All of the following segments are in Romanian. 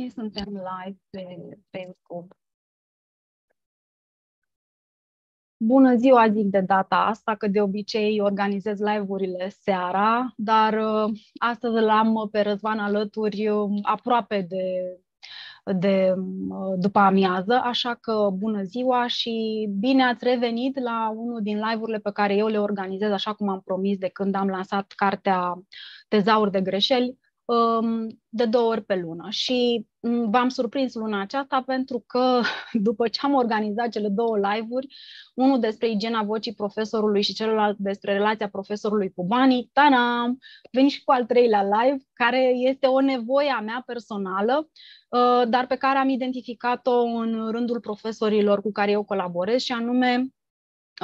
și suntem live pe, Facebook. Bună ziua zic de data asta, că de obicei organizez live-urile seara, dar uh, astăzi îl am pe Răzvan alături uh, aproape de, de uh, după amiază, așa că bună ziua și bine ați revenit la unul din live-urile pe care eu le organizez, așa cum am promis de când am lansat cartea Tezauri de greșeli, Um, de două ori pe lună și mm, v-am surprins luna aceasta pentru că după ce am organizat cele două live-uri, unul despre igiena vocii profesorului și celălalt despre relația profesorului cu banii, tana, venit și cu al treilea live, care este o nevoie a mea personală, uh, dar pe care am identificat-o în rândul profesorilor cu care eu colaborez și anume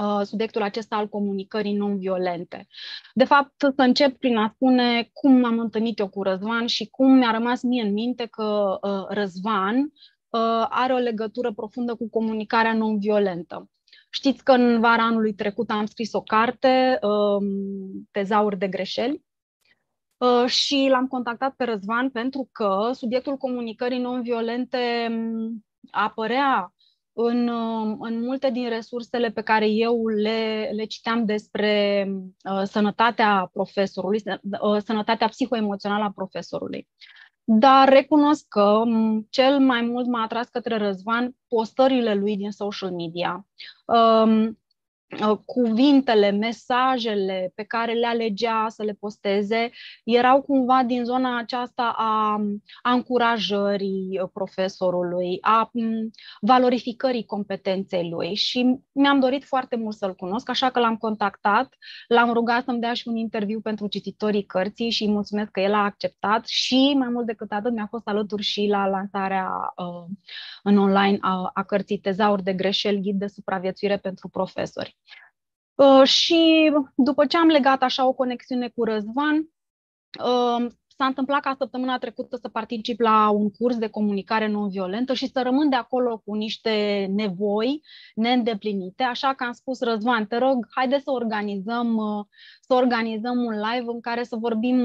Uh, subiectul acesta al comunicării non-violente. De fapt, să încep prin a spune cum m-am întâlnit eu cu Răzvan și cum mi-a rămas mie în minte că uh, Răzvan uh, are o legătură profundă cu comunicarea non-violentă. Știți că în vara anului trecut am scris o carte, um, Tezauri de greșeli, și l-am contactat pe Răzvan pentru că subiectul comunicării non-violente apărea în, um, în multe din resursele pe care eu le, le citeam despre uh, sănătatea profesorului, uh, sănătatea psihoemoțională a profesorului. Dar recunosc că um, cel mai mult m-a atras către Răzvan postările lui din social media. Um, Uh, cuvintele, mesajele pe care le alegea să le posteze erau cumva din zona aceasta a, a încurajării uh, profesorului, a valorificării competenței lui și mi-am dorit foarte mult să-l cunosc, așa că l-am contactat, l-am rugat să-mi dea și un interviu pentru cititorii cărții și mulțumesc că el a acceptat și mai mult decât atât mi-a fost alături și la lansarea uh, în online a, a cărții Tezauri de greșeli, ghid de supraviețuire pentru profesori. Uh, și după ce am legat așa o conexiune cu Răzvan, uh, s-a întâmplat ca săptămâna trecută să particip la un curs de comunicare non-violentă și să rămân de acolo cu niște nevoi neîndeplinite, așa că am spus, Răzvan, te rog, haide să organizăm, uh, să organizăm un live în care să vorbim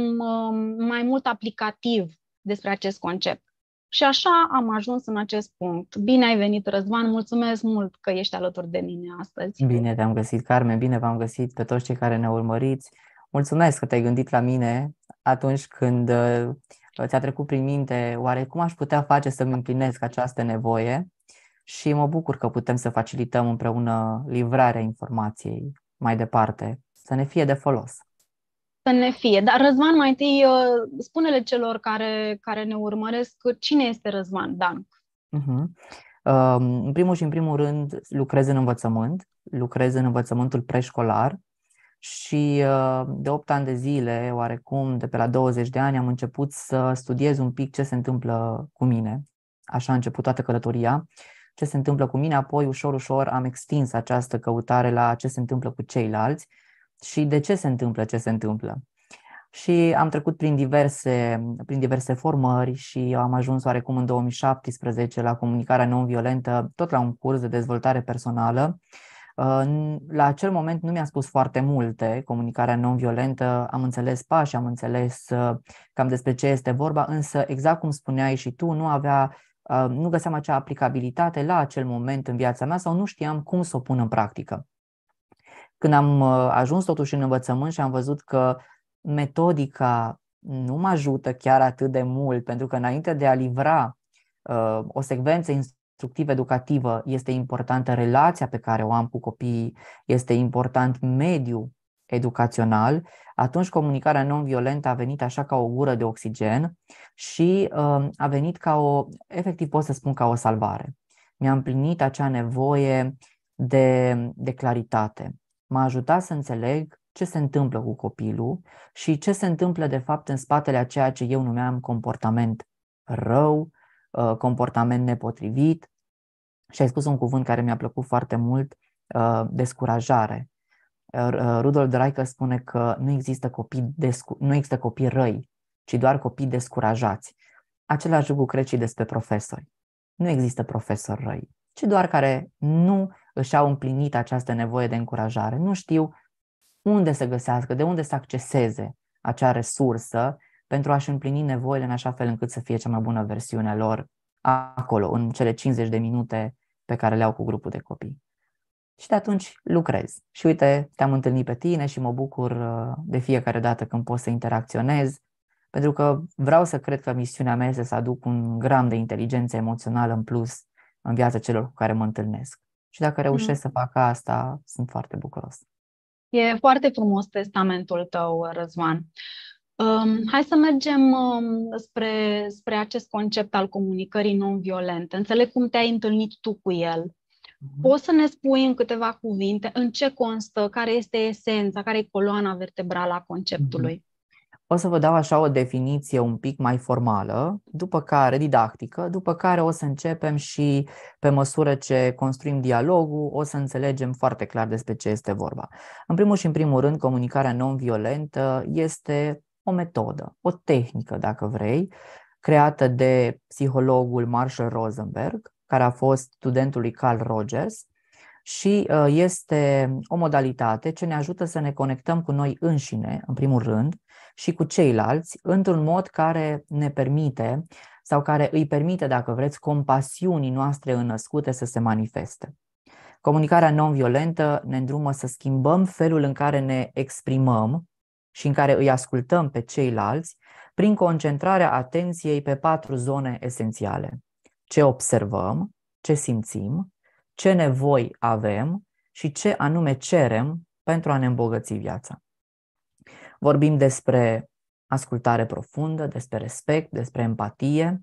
mai mult aplicativ despre acest concept. Și așa am ajuns în acest punct. Bine ai venit, Răzvan, mulțumesc mult că ești alături de mine astăzi. Bine te-am găsit, Carmen, bine v-am găsit pe toți cei care ne urmăriți. Mulțumesc că te-ai gândit la mine atunci când uh, ți-a trecut prin minte oare cum aș putea face să-mi împlinesc această nevoie și mă bucur că putem să facilităm împreună livrarea informației mai departe, să ne fie de folos să ne fie. Dar Răzvan, mai întâi uh, spune-le celor care, care ne urmăresc cine este Răzvan Dan? Mhm. Uh-huh. Um, uh, în primul și în primul rând lucrez în învățământ, lucrez în învățământul preșcolar și uh, de 8 ani de zile, oarecum de pe la 20 de ani, am început să studiez un pic ce se întâmplă cu mine. Așa a început toată călătoria. Ce se întâmplă cu mine, apoi ușor, ușor am extins această căutare la ce se întâmplă cu ceilalți și de ce se întâmplă ce se întâmplă. Și am trecut prin diverse, prin diverse formări și am ajuns oarecum în 2017 la comunicarea non-violentă, tot la un curs de dezvoltare personală. La acel moment nu mi-a spus foarte multe comunicarea non-violentă, am înțeles pași, am înțeles uh, cam despre ce este vorba, însă exact cum spuneai și tu, nu avea uh, nu găseam acea aplicabilitate la acel moment în viața mea sau nu știam cum să o pun în practică. Când am uh, ajuns totuși în învățământ și am văzut că metodica nu mă ajută chiar atât de mult, pentru că înainte de a livra uh, o secvență instructivă educativă, este importantă relația pe care o am cu copiii, este important mediul educațional, atunci comunicarea non-violentă a venit așa ca o gură de oxigen și uh, a venit ca o, efectiv pot să spun ca o salvare. Mi-a împlinit acea nevoie de, de claritate m-a ajutat să înțeleg ce se întâmplă cu copilul și ce se întâmplă de fapt în spatele a ceea ce eu numeam comportament rău, uh, comportament nepotrivit și ai spus un cuvânt care mi-a plăcut foarte mult, uh, descurajare. Uh, Rudolf Draică spune că nu există copii, descu- nu există copii răi, ci doar copii descurajați. Același lucru cred și despre profesori. Nu există profesori răi, ci doar care nu își au împlinit această nevoie de încurajare. Nu știu unde să găsească, de unde să acceseze acea resursă pentru a-și împlini nevoile în așa fel încât să fie cea mai bună versiune a lor acolo, în cele 50 de minute pe care le au cu grupul de copii. Și de atunci lucrez. Și uite, te-am întâlnit pe tine și mă bucur uh, de fiecare dată când pot să interacționez, pentru că vreau să cred că misiunea mea este să aduc un gram de inteligență emoțională în plus în viața celor cu care mă întâlnesc. Și dacă reușesc mm. să fac asta, sunt foarte bucuros. E foarte frumos testamentul tău, Răzvan. Um, hai să mergem um, spre, spre acest concept al comunicării non-violente. Înțeleg cum te-ai întâlnit tu cu el. Mm-hmm. Poți să ne spui în câteva cuvinte în ce constă, care este esența, care e coloana vertebrală a conceptului? Mm-hmm. O să vă dau așa o definiție un pic mai formală, după care didactică, după care o să începem și pe măsură ce construim dialogul, o să înțelegem foarte clar despre ce este vorba. În primul și în primul rând, comunicarea non-violentă este o metodă, o tehnică, dacă vrei, creată de psihologul Marshall Rosenberg, care a fost studentul lui Carl Rogers și uh, este o modalitate ce ne ajută să ne conectăm cu noi înșine, în primul rând, și cu ceilalți într-un mod care ne permite sau care îi permite, dacă vreți, compasiunii noastre înăscute să se manifeste. Comunicarea non-violentă ne îndrumă să schimbăm felul în care ne exprimăm și în care îi ascultăm pe ceilalți prin concentrarea atenției pe patru zone esențiale. Ce observăm, ce simțim, ce nevoi avem și ce anume cerem pentru a ne îmbogăți viața. Vorbim despre ascultare profundă, despre respect, despre empatie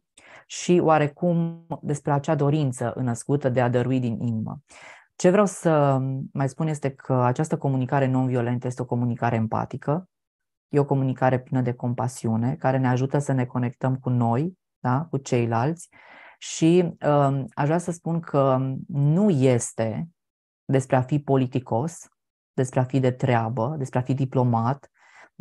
și oarecum despre acea dorință înăscută de a dărui din inimă. Ce vreau să mai spun este că această comunicare non-violentă este o comunicare empatică, e o comunicare plină de compasiune, care ne ajută să ne conectăm cu noi, da? cu ceilalți. Și uh, aș vrea să spun că nu este despre a fi politicos, despre a fi de treabă, despre a fi diplomat,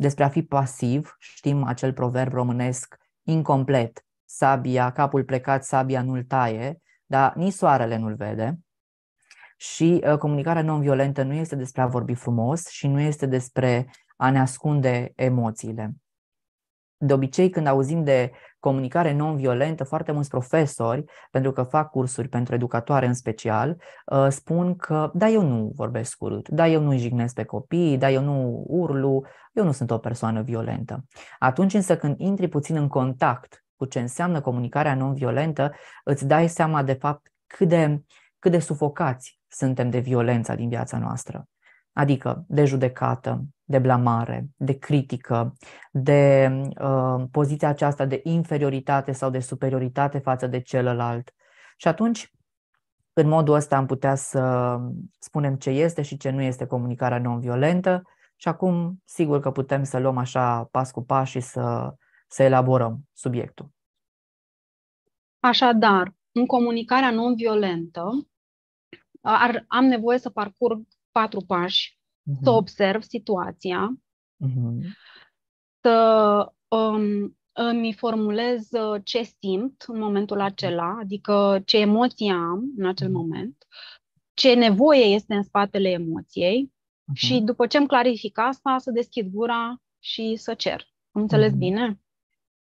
despre a fi pasiv, știm acel proverb românesc incomplet, sabia, capul plecat, sabia nu-l taie, dar nici soarele nu-l vede. Și uh, comunicarea non-violentă nu este despre a vorbi frumos și nu este despre a ne ascunde emoțiile de obicei când auzim de comunicare non-violentă, foarte mulți profesori, pentru că fac cursuri pentru educatoare în special, uh, spun că da, eu nu vorbesc urât, da, eu nu jignesc pe copii, da, eu nu urlu, eu nu sunt o persoană violentă. Atunci însă când intri puțin în contact cu ce înseamnă comunicarea non-violentă, îți dai seama de fapt cât de, cât de sufocați suntem de violența din viața noastră adică de judecată, de blamare, de critică, de uh, poziția aceasta de inferioritate sau de superioritate față de celălalt. Și atunci, în modul ăsta am putea să spunem ce este și ce nu este comunicarea non-violentă și acum sigur că putem să luăm așa pas cu pas și să, să elaborăm subiectul. Așadar, în comunicarea non-violentă ar, am nevoie să parcurg patru pași, uh-huh. să observ situația, uh-huh. să um, îmi formulez uh, ce simt în momentul mhm. acela, adică ce emoții am în acel moment, ce nevoie este în spatele emoției uh-huh. și după ce îmi clarific asta, să deschid gura și să cer. Am înțeles uh-huh. bine?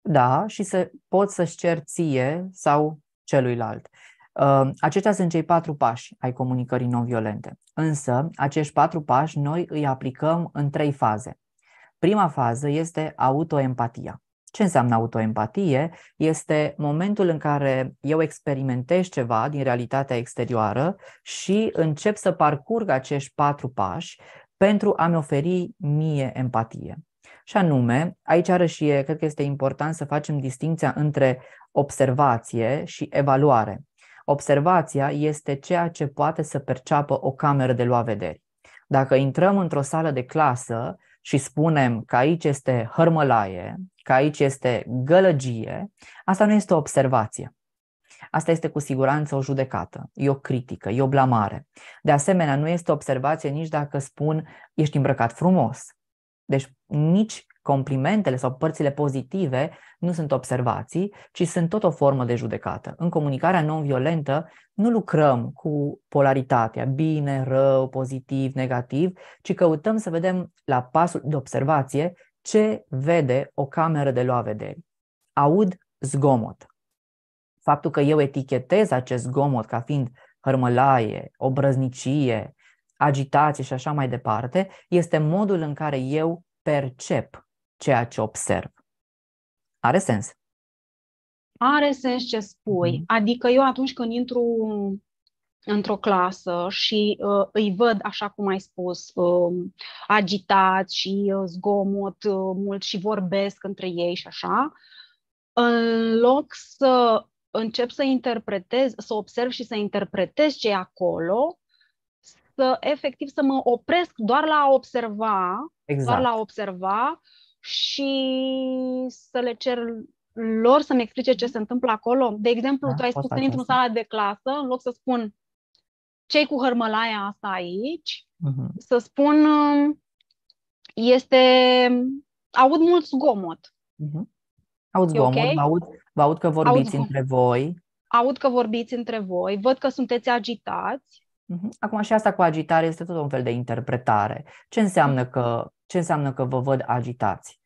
Da, și să pot să-și cer ție sau celuilalt. Ehm, aceștia sunt cei patru pași ai comunicării non-violente. Însă, acești patru pași noi îi aplicăm în trei faze. Prima fază este autoempatia. Ce înseamnă autoempatie? Este momentul în care eu experimentez ceva din realitatea exterioară și încep să parcurg acești patru pași pentru a-mi oferi mie empatie. Și anume, aici și cred că este important să facem distinția între observație și evaluare. Observația este ceea ce poate să perceapă o cameră de luat vederi. Dacă intrăm într-o sală de clasă și spunem că aici este hărmălaie, că aici este gălăgie, asta nu este o observație. Asta este cu siguranță o judecată, e o critică, e o blamare. De asemenea, nu este observație nici dacă spun ești îmbrăcat frumos. Deci nici complimentele sau părțile pozitive nu sunt observații, ci sunt tot o formă de judecată. În comunicarea non-violentă nu lucrăm cu polaritatea, bine, rău, pozitiv, negativ, ci căutăm să vedem la pasul de observație ce vede o cameră de lua vederi. Aud zgomot. Faptul că eu etichetez acest zgomot ca fiind hărmălaie, obrăznicie, agitație și așa mai departe, este modul în care eu percep ceea ce observ. Are sens? Are sens ce spui. Mm-hmm. Adică eu atunci când intru într-o clasă și uh, îi văd, așa cum ai spus, uh, agitat și uh, zgomot uh, mult și vorbesc între ei și așa, în loc să încep să interpretez, să observ și să interpretez ce e acolo, să efectiv să mă opresc doar la a observa, exact. doar la a observa și să le cer lor să-mi explice ce se întâmplă acolo. De exemplu, da, tu ai spus că într-o sală de clasă, în loc să spun ce cu hărmălaia asta aici, uh-huh. să spun este, aud mult zgomot. Uh-huh. Aud zgomot, okay? vă, aud, vă aud că vorbiți aud între voi. Aud că vorbiți între voi, văd că sunteți agitați, Acum și asta cu agitare este tot un fel de interpretare. Ce înseamnă că, ce înseamnă că vă văd agitați?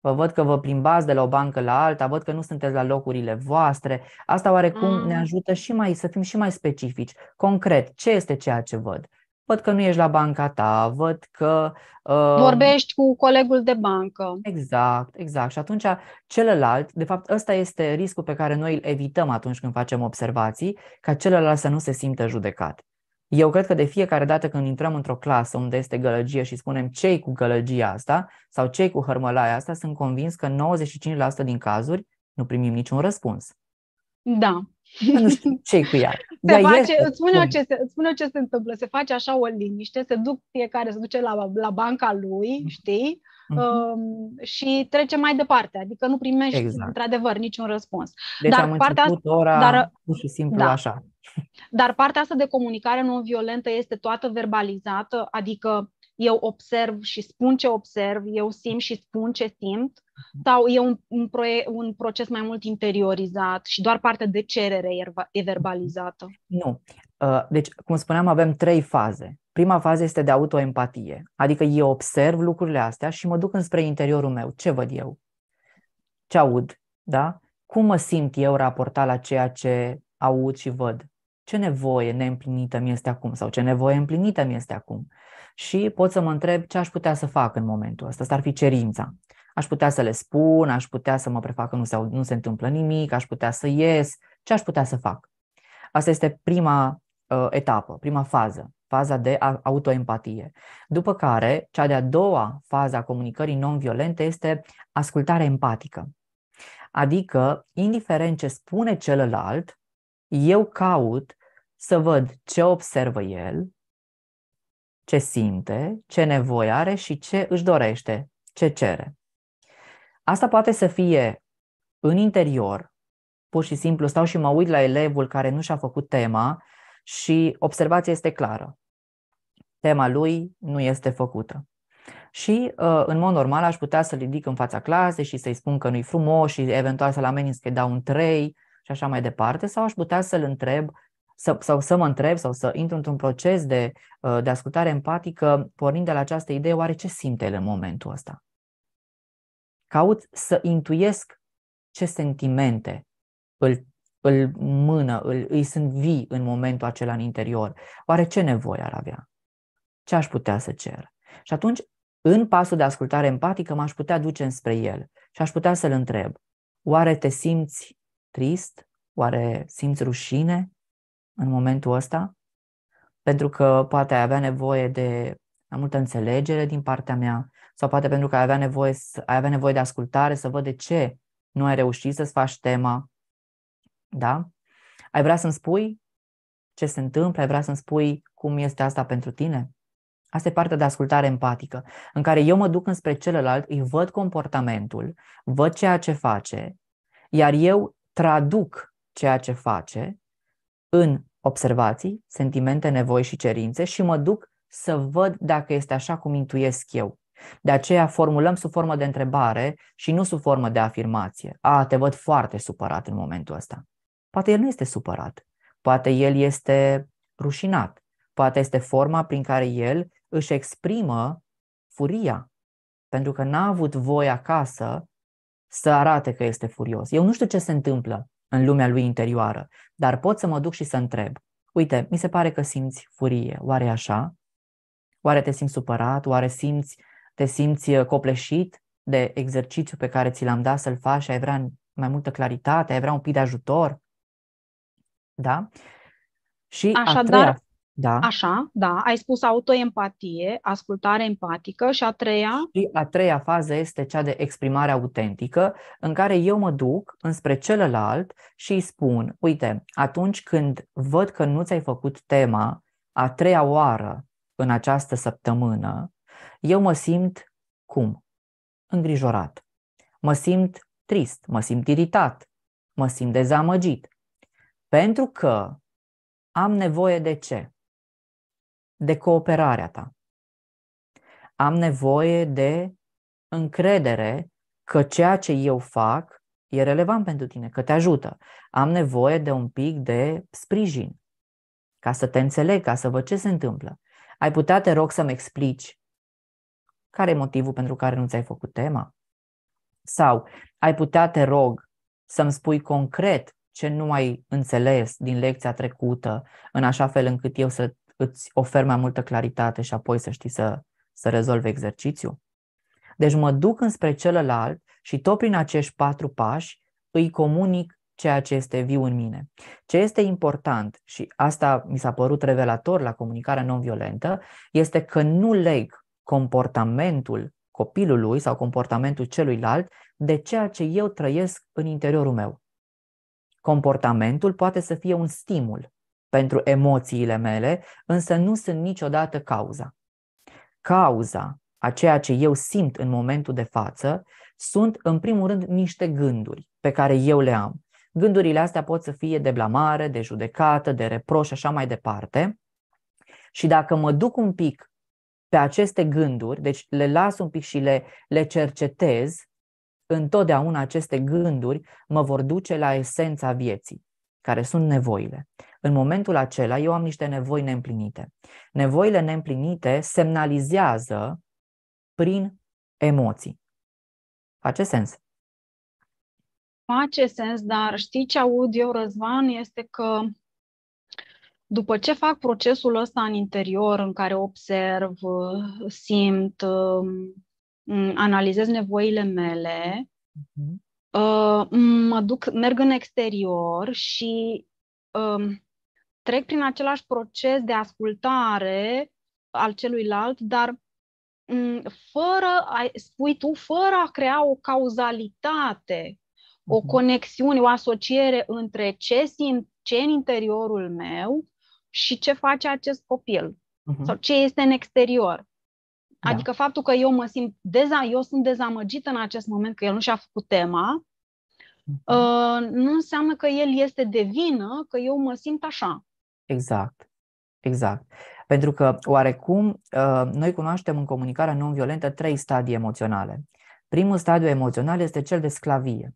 Vă văd că vă plimbați de la o bancă la alta, văd că nu sunteți la locurile voastre. Asta oarecum mm. ne ajută și mai să fim și mai specifici. Concret, ce este ceea ce văd? Văd că nu ești la banca ta, văd că. Uh... Vorbești cu colegul de bancă. Exact, exact. Și atunci, celălalt, de fapt, ăsta este riscul pe care noi îl evităm atunci când facem observații, ca celălalt să nu se simtă judecat. Eu cred că de fiecare dată când intrăm într-o clasă unde este gălăgie și spunem cei cu gălăgia asta sau cei cu hărmălaia asta, sunt convins că 95% din cazuri nu primim niciun răspuns. Da. Nu știu ce cu ea. Se face, este. Îți, spune ce se, îți spun eu ce se întâmplă. Se face așa o liniște, se duc fiecare, se duce la, la banca lui, mm-hmm. știi? Mm-hmm. Um, și trece mai departe. Adică nu primești, exact. într-adevăr, niciun răspuns. Deci dar am partea, ora dar, pur și simplu da. așa. Dar partea asta de comunicare non-violentă este toată verbalizată, adică eu observ și spun ce observ, eu simt și spun ce simt, mhm. sau e un, un, proie, un proces mai mult interiorizat și doar partea de cerere e verbalizată? Nu. Uh, deci, cum spuneam, avem trei faze. Prima fază este de autoempatie, adică eu observ lucrurile astea și mă duc înspre interiorul meu. Ce văd eu? Ce aud? Da? Cum mă simt eu raportat la ceea ce aud și văd? ce nevoie neîmplinită mi este acum sau ce nevoie împlinită mi este acum. Și pot să mă întreb ce aș putea să fac în momentul ăsta. Asta ar fi cerința. Aș putea să le spun, aș putea să mă prefac că nu se, nu se întâmplă nimic, aș putea să ies, ce aș putea să fac. Asta este prima uh, etapă, prima fază, faza de autoempatie. După care, cea de-a doua fază a comunicării non-violente este ascultarea empatică. Adică, indiferent ce spune celălalt, eu caut să văd ce observă el, ce simte, ce nevoie are și ce își dorește, ce cere. Asta poate să fie în interior, pur și simplu stau și mă uit la elevul care nu și-a făcut tema și observația este clară. Tema lui nu este făcută. Și, uh, în mod normal, aș putea să-l ridic în fața clasei și să-i spun că nu-i frumos și eventual să-l ameninț că-i dau un 3 și așa mai departe, sau aș putea să-l întreb să, sau să mă întreb sau să intru într-un proces de, uh, de ascultare empatică, pornind de la această idee, oare ce simte el în momentul ăsta? Caut să intuiesc ce sentimente îl, îl mână, îl, îi sunt vii în momentul acela în interior. Oare ce nevoie ar avea? Ce aș putea să cer? Și atunci, în pasul de ascultare empatică, m-aș putea duce înspre el și aș putea să-l întreb. Oare te simți trist? Oare simți rușine? în momentul ăsta, pentru că poate ai avea nevoie de mai multă înțelegere din partea mea sau poate pentru că ai avea nevoie, ai avea nevoie de ascultare, să văd de ce nu ai reușit să-ți faci tema. Da? Ai vrea să-mi spui ce se întâmplă, ai vrea să-mi spui cum este asta pentru tine? Asta e partea de ascultare empatică, în care eu mă duc înspre celălalt, îi văd comportamentul, văd ceea ce face, iar eu traduc ceea ce face în observații, sentimente, nevoi și cerințe și mă duc să văd dacă este așa cum intuiesc eu. De aceea formulăm sub formă de întrebare și nu sub formă de afirmație. A, te văd foarte supărat în momentul ăsta. Poate el nu este supărat, poate el este rușinat, poate este forma prin care el își exprimă furia, pentru că n-a avut voie acasă să arate că este furios. Eu nu știu ce se întâmplă în lumea lui interioară, dar pot să mă duc și să întreb. Uite, mi se pare că simți furie, oare e așa? Oare te simți supărat? Oare simți, te simți uh, copleșit de exercițiu pe care ți l-am dat să-l faci și ai vrea mai multă claritate, ai vrea un pic de ajutor? Da? Și Așadar, a treia... Da. Așa, da. Ai spus autoempatie, ascultare empatică și a treia? Și a treia fază este cea de exprimare autentică, în care eu mă duc înspre celălalt și îi spun, uite, atunci când văd că nu ți-ai făcut tema a treia oară în această săptămână, eu mă simt cum? Îngrijorat. Mă simt trist, mă simt iritat, mă simt dezamăgit. Pentru că am nevoie de ce? de cooperarea ta. Am nevoie de încredere că ceea ce eu fac e relevant pentru tine, că te ajută. Am nevoie de un pic de sprijin ca să te înțeleg, ca să văd ce se întâmplă. Ai putea, te rog, să-mi explici care e motivul pentru care nu ți-ai făcut tema? Sau ai putea, te rog, să-mi spui concret ce nu ai înțeles din lecția trecută, în așa fel încât eu să îți ofer mai multă claritate și apoi să știi să, să rezolvi exercițiul? Deci mă duc înspre celălalt și tot prin acești patru pași îi comunic ceea ce este viu în mine. Ce este important, și asta mi s-a părut revelator la comunicarea non-violentă, este că nu leg comportamentul copilului sau comportamentul celuilalt de ceea ce eu trăiesc în interiorul meu. Comportamentul poate să fie un stimul, pentru emoțiile mele, însă nu sunt niciodată cauza. Cauza a ceea ce eu simt în momentul de față sunt, în primul rând, niște gânduri pe care eu le am. Gândurile astea pot să fie de blamare, de judecată, de reproș așa mai departe. Și dacă mă duc un pic pe aceste gânduri, deci le las un pic și le, le cercetez, întotdeauna aceste gânduri mă vor duce la esența vieții, care sunt nevoile. În momentul acela eu am niște nevoi neîmplinite. Nevoile neîmplinite semnalizează prin emoții. Face sens? Face sens, dar știi ce aud eu, Răzvan, este că după ce fac procesul ăsta în interior, în care observ, simt, um, analizez nevoile mele, uh-huh. mă duc, merg în exterior și um, trec prin același proces de ascultare al celuilalt, dar mm, fără spui tu, fără a crea o cauzalitate, o mhm. conexiune, o asociere între ce simt, ce în interiorul meu și ce face acest copil uh-huh. sau ce este în exterior. Da. Adică faptul că eu mă simt deza- eu sunt dezamăgită în acest moment că el nu și-a făcut tema, uh-huh. uh, nu înseamnă că el este de vină că eu mă simt așa. Exact, exact. Pentru că, oarecum, ă, noi cunoaștem în comunicarea non-violentă trei stadii emoționale. Primul stadiu emoțional este cel de sclavie.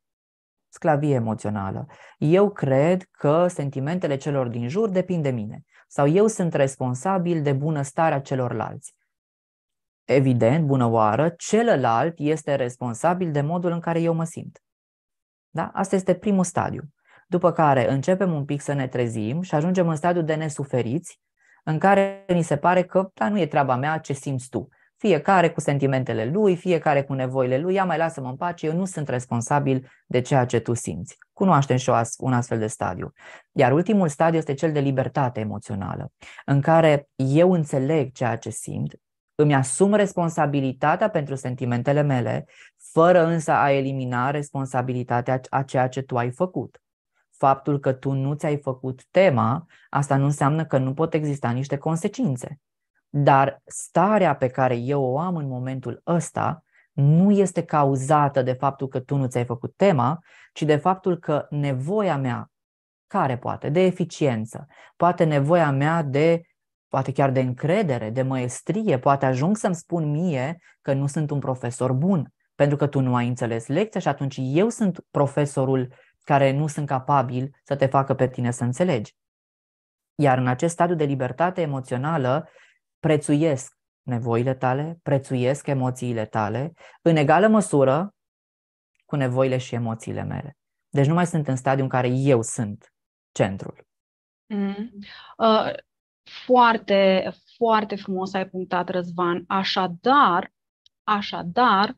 Sclavie emoțională. Eu cred că sentimentele celor din jur depind de mine. Sau eu sunt responsabil de bunăstarea celorlalți. Evident, bună oară, celălalt este responsabil de modul în care eu mă simt. Da? Asta este primul stadiu după care începem un pic să ne trezim și ajungem în stadiul de nesuferiți, în care ni se pare că, da, nu e treaba mea ce simți tu. Fiecare cu sentimentele lui, fiecare cu nevoile lui, ia mai lasă-mă în pace, eu nu sunt responsabil de ceea ce tu simți. Cunoaștem și un astfel de stadiu. Iar ultimul stadiu este cel de libertate emoțională, în care eu înțeleg ceea ce simt, îmi asum responsabilitatea pentru sentimentele mele, fără însă a elimina responsabilitatea a ceea ce tu ai făcut faptul că tu nu ți-ai făcut tema, asta nu înseamnă că nu pot exista niște consecințe. Dar starea pe care eu o am în momentul ăsta nu este cauzată de faptul că tu nu ți-ai făcut tema, ci de faptul că nevoia mea, care poate, de eficiență, poate nevoia mea de poate chiar de încredere, de măestrie, poate ajung să-mi spun mie că nu sunt un profesor bun, pentru că tu nu ai înțeles lecția și atunci eu sunt profesorul care nu sunt capabili să te facă pe tine să înțelegi. Iar în acest stadiu de libertate emoțională, prețuiesc nevoile tale, prețuiesc emoțiile tale, în egală măsură cu nevoile și emoțiile mele. Deci nu mai sunt în stadiu în care eu sunt centrul. Mm. Uh, foarte, foarte frumos ai punctat, Răzvan. Așadar, așadar,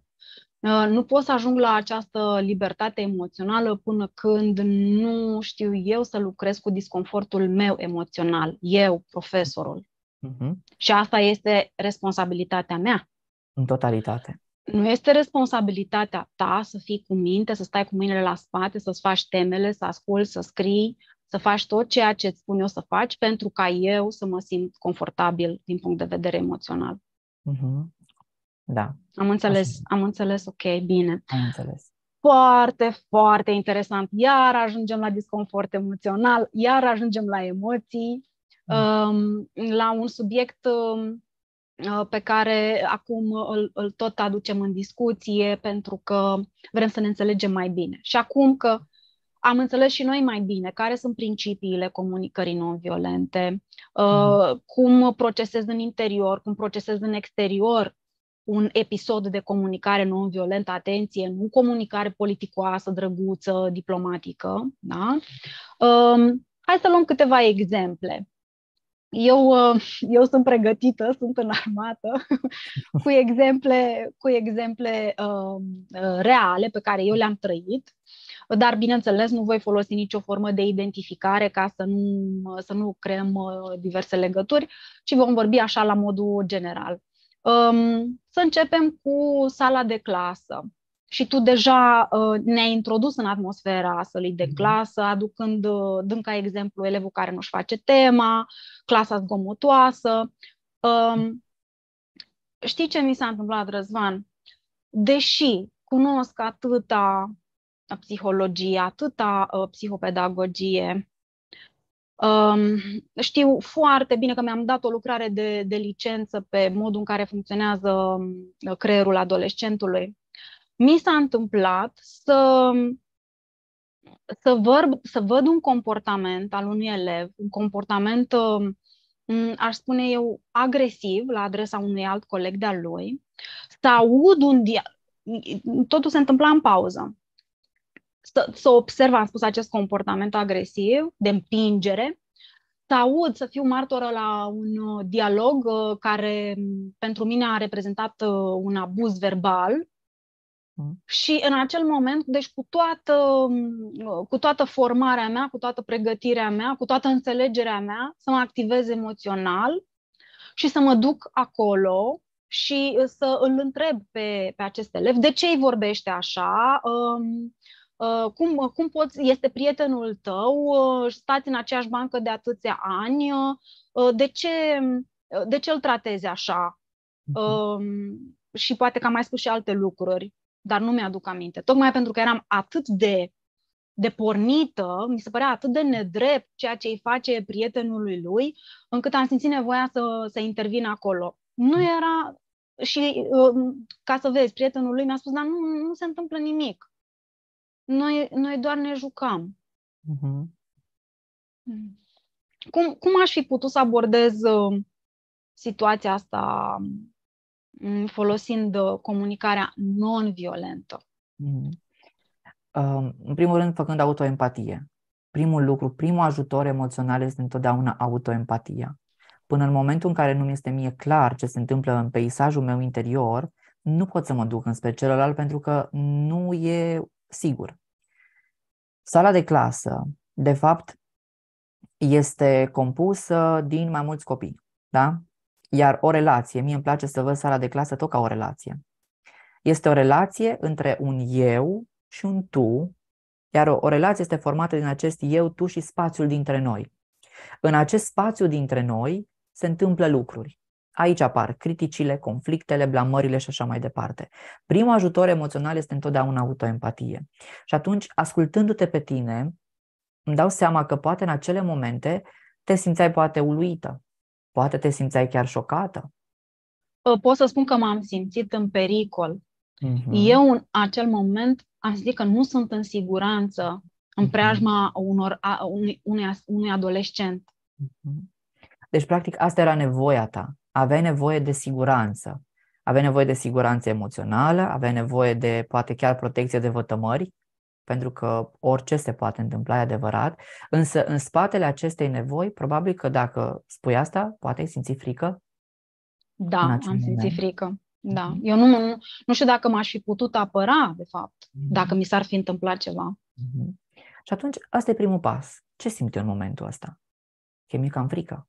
Uh, nu pot să ajung la această libertate emoțională până când nu știu eu să lucrez cu disconfortul meu emoțional, eu, profesorul. Uh-huh. Și asta este responsabilitatea mea. În totalitate. Nu este responsabilitatea ta să fii cu minte, să stai cu mâinile la spate, să-ți faci temele, să asculți, să scrii, să faci tot ceea ce îți spun eu să faci pentru ca eu să mă simt confortabil din punct de vedere emoțional. Uh-huh. Da. Am înțeles, Așa. am înțeles, ok, bine. Am înțeles. Foarte, foarte interesant. Iar ajungem la disconfort emoțional, iar ajungem la emoții, mm. la un subiect um, uh, pe care acum îl, îl tot aducem în discuție pentru că vrem să ne înțelegem mai bine. Și acum că am înțeles și noi mai bine care sunt principiile comunicării non-violente, uh, mm. cum procesez în interior, cum procesez în exterior un episod de comunicare non-violentă, atenție, nu comunicare politicoasă, drăguță, diplomatică. Da? Um, hai să luăm câteva exemple. Eu, uh, eu sunt pregătită, sunt în armată, cu exemple, cu exemple um, uh, reale pe care eu le-am trăit, dar bineînțeles nu voi folosi nicio formă de identificare ca să nu, să nu creăm uh, diverse legături, ci vom vorbi așa la modul general. Um, să începem cu sala de clasă. Și tu deja uh, ne-ai introdus în atmosfera sălii de mhm. clasă, aducând, ă, dând ca exemplu, elevul care nu-și face tema, clasa zgomotoasă. Um, știi ce mi s-a întâmplat, Răzvan? Deși cunosc atâta psihologie, atâta uh, psihopedagogie, Um, știu foarte bine că mi-am dat o lucrare de, de licență pe modul în care funcționează um, creierul adolescentului. Mi s-a întâmplat să, să, văr, să văd un comportament al unui elev, un comportament, um, aș spune eu, agresiv la adresa unui alt coleg de-al lui, să aud un dialog. Totul se întâmpla în pauză să, să observ, am spus, acest comportament agresiv, de împingere, să aud, să fiu martoră la un uh, dialog uh, care mm, pentru mine a reprezentat uh, un abuz verbal mm. și în acel moment, deci cu toată, mm, cu toată formarea mea, cu toată pregătirea mea, cu toată înțelegerea mea, să mă activez emoțional și să mă duc acolo și să îl întreb pe, pe acest elev de ce îi vorbește așa, um, Uh, cum, uh, cum poți, este prietenul tău, uh, stați în aceeași bancă de atâția ani, de ce, de ce îl tratezi așa? Uh-huh. Și poate că am mai spus și alte lucruri, dar nu mi-aduc aminte. Tocmai pentru că eram atât de, de pornită, mi se părea atât de nedrept ceea ce îi face prietenului lui, încât am simțit nevoia să, să intervin acolo. Nu mhm. era, și ca să vezi, prietenul lui mi-a spus, dar nu, nu se întâmplă nimic. Noi, noi doar ne jucam. Uh-huh. Cum, cum aș fi putut să abordez uh, situația asta um, folosind uh, comunicarea non-violentă? Uh-huh. Uh, în primul rând, făcând autoempatie. Primul lucru, primul ajutor emoțional este întotdeauna autoempatia. Până în momentul în care nu mi este mie clar ce se întâmplă în peisajul meu interior, nu pot să mă duc înspre celălalt pentru că nu e Sigur, sala de clasă, de fapt, este compusă din mai mulți copii, da? Iar o relație, mie îmi place să văd sala de clasă tot ca o relație. Este o relație între un eu și un tu, iar o, o relație este formată din acest eu, tu și spațiul dintre noi. În acest spațiu dintre noi se întâmplă lucruri. Aici apar criticile, conflictele, blamările și așa mai departe. Primul ajutor emoțional este întotdeauna autoempatie. Și atunci, ascultându-te pe tine, îmi dau seama că poate în acele momente te simțeai poate uluită, poate te simțeai chiar șocată. Ă, pot să spun că m-am simțit în pericol. Uh-huh. Eu în acel moment am zis că nu sunt în siguranță în mhm. preajma unor, a, unui, unui adolescent. Uh-huh. Deci, practic, asta era nevoia ta aveai nevoie de siguranță. Aveai nevoie de siguranță emoțională, aveai nevoie de poate chiar protecție de vătămări, pentru că orice se poate întâmpla, e adevărat, însă în spatele acestei nevoi, probabil că dacă spui asta, poate ai simți frică? Da, am moment. simțit frică. Da. da. Mhm. Eu nu, nu, nu știu dacă m-aș fi putut apăra, de fapt, mm-hmm. dacă mi s-ar fi întâmplat ceva. Mm-hmm. Și atunci, asta e primul pas. Ce simt eu în momentul ăsta? Că mi-e cam frică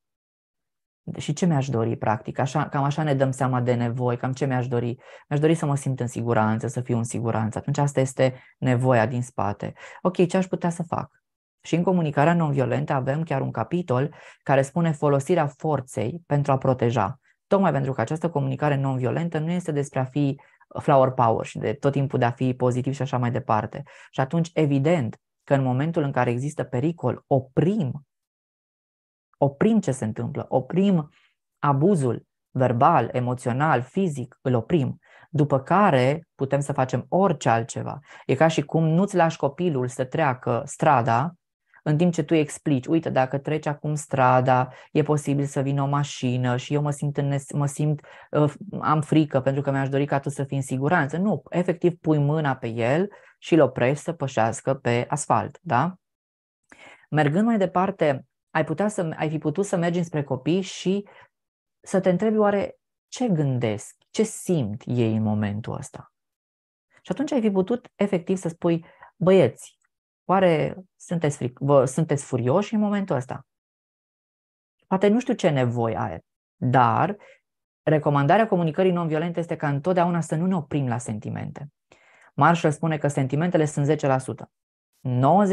și ce mi-aș dori, practic. Așa, cam așa ne dăm seama de nevoi, cam ce mi-aș dori. Mi-aș dori să mă simt în siguranță, să fiu în siguranță. Atunci asta este nevoia din spate. Ok, ce aș putea să fac? Și în comunicarea non-violentă avem chiar un capitol care spune folosirea forței pentru a proteja. Tocmai pentru că această comunicare non-violentă nu este despre a fi flower power și de tot timpul de a fi pozitiv și așa mai departe. Și atunci, evident, că în momentul în care există pericol, oprim oprim ce se întâmplă, oprim abuzul verbal, emoțional, fizic, îl oprim. După care putem să facem orice altceva. E ca și cum nu-ți lași copilul să treacă strada în timp ce tu explici, uite, dacă treci acum strada, e posibil să vină o mașină și eu mă simt, în, mă simt uh, am frică pentru că mi-aș dori ca tu să fii în siguranță. Nu, efectiv pui mâna pe el și îl oprești să pășească pe asfalt, da? Mergând mai departe, ai, putea să, ai fi putut să mergi spre copii și să te întrebi oare ce gândesc, ce simt ei în momentul ăsta. Și atunci ai fi putut efectiv să spui, băieți, oare sunteți, fric- vă, sunteți furioși în momentul ăsta? Poate nu știu ce nevoie are, dar recomandarea comunicării non-violente este ca întotdeauna să nu ne oprim la sentimente. Marshall spune că sentimentele sunt 10%.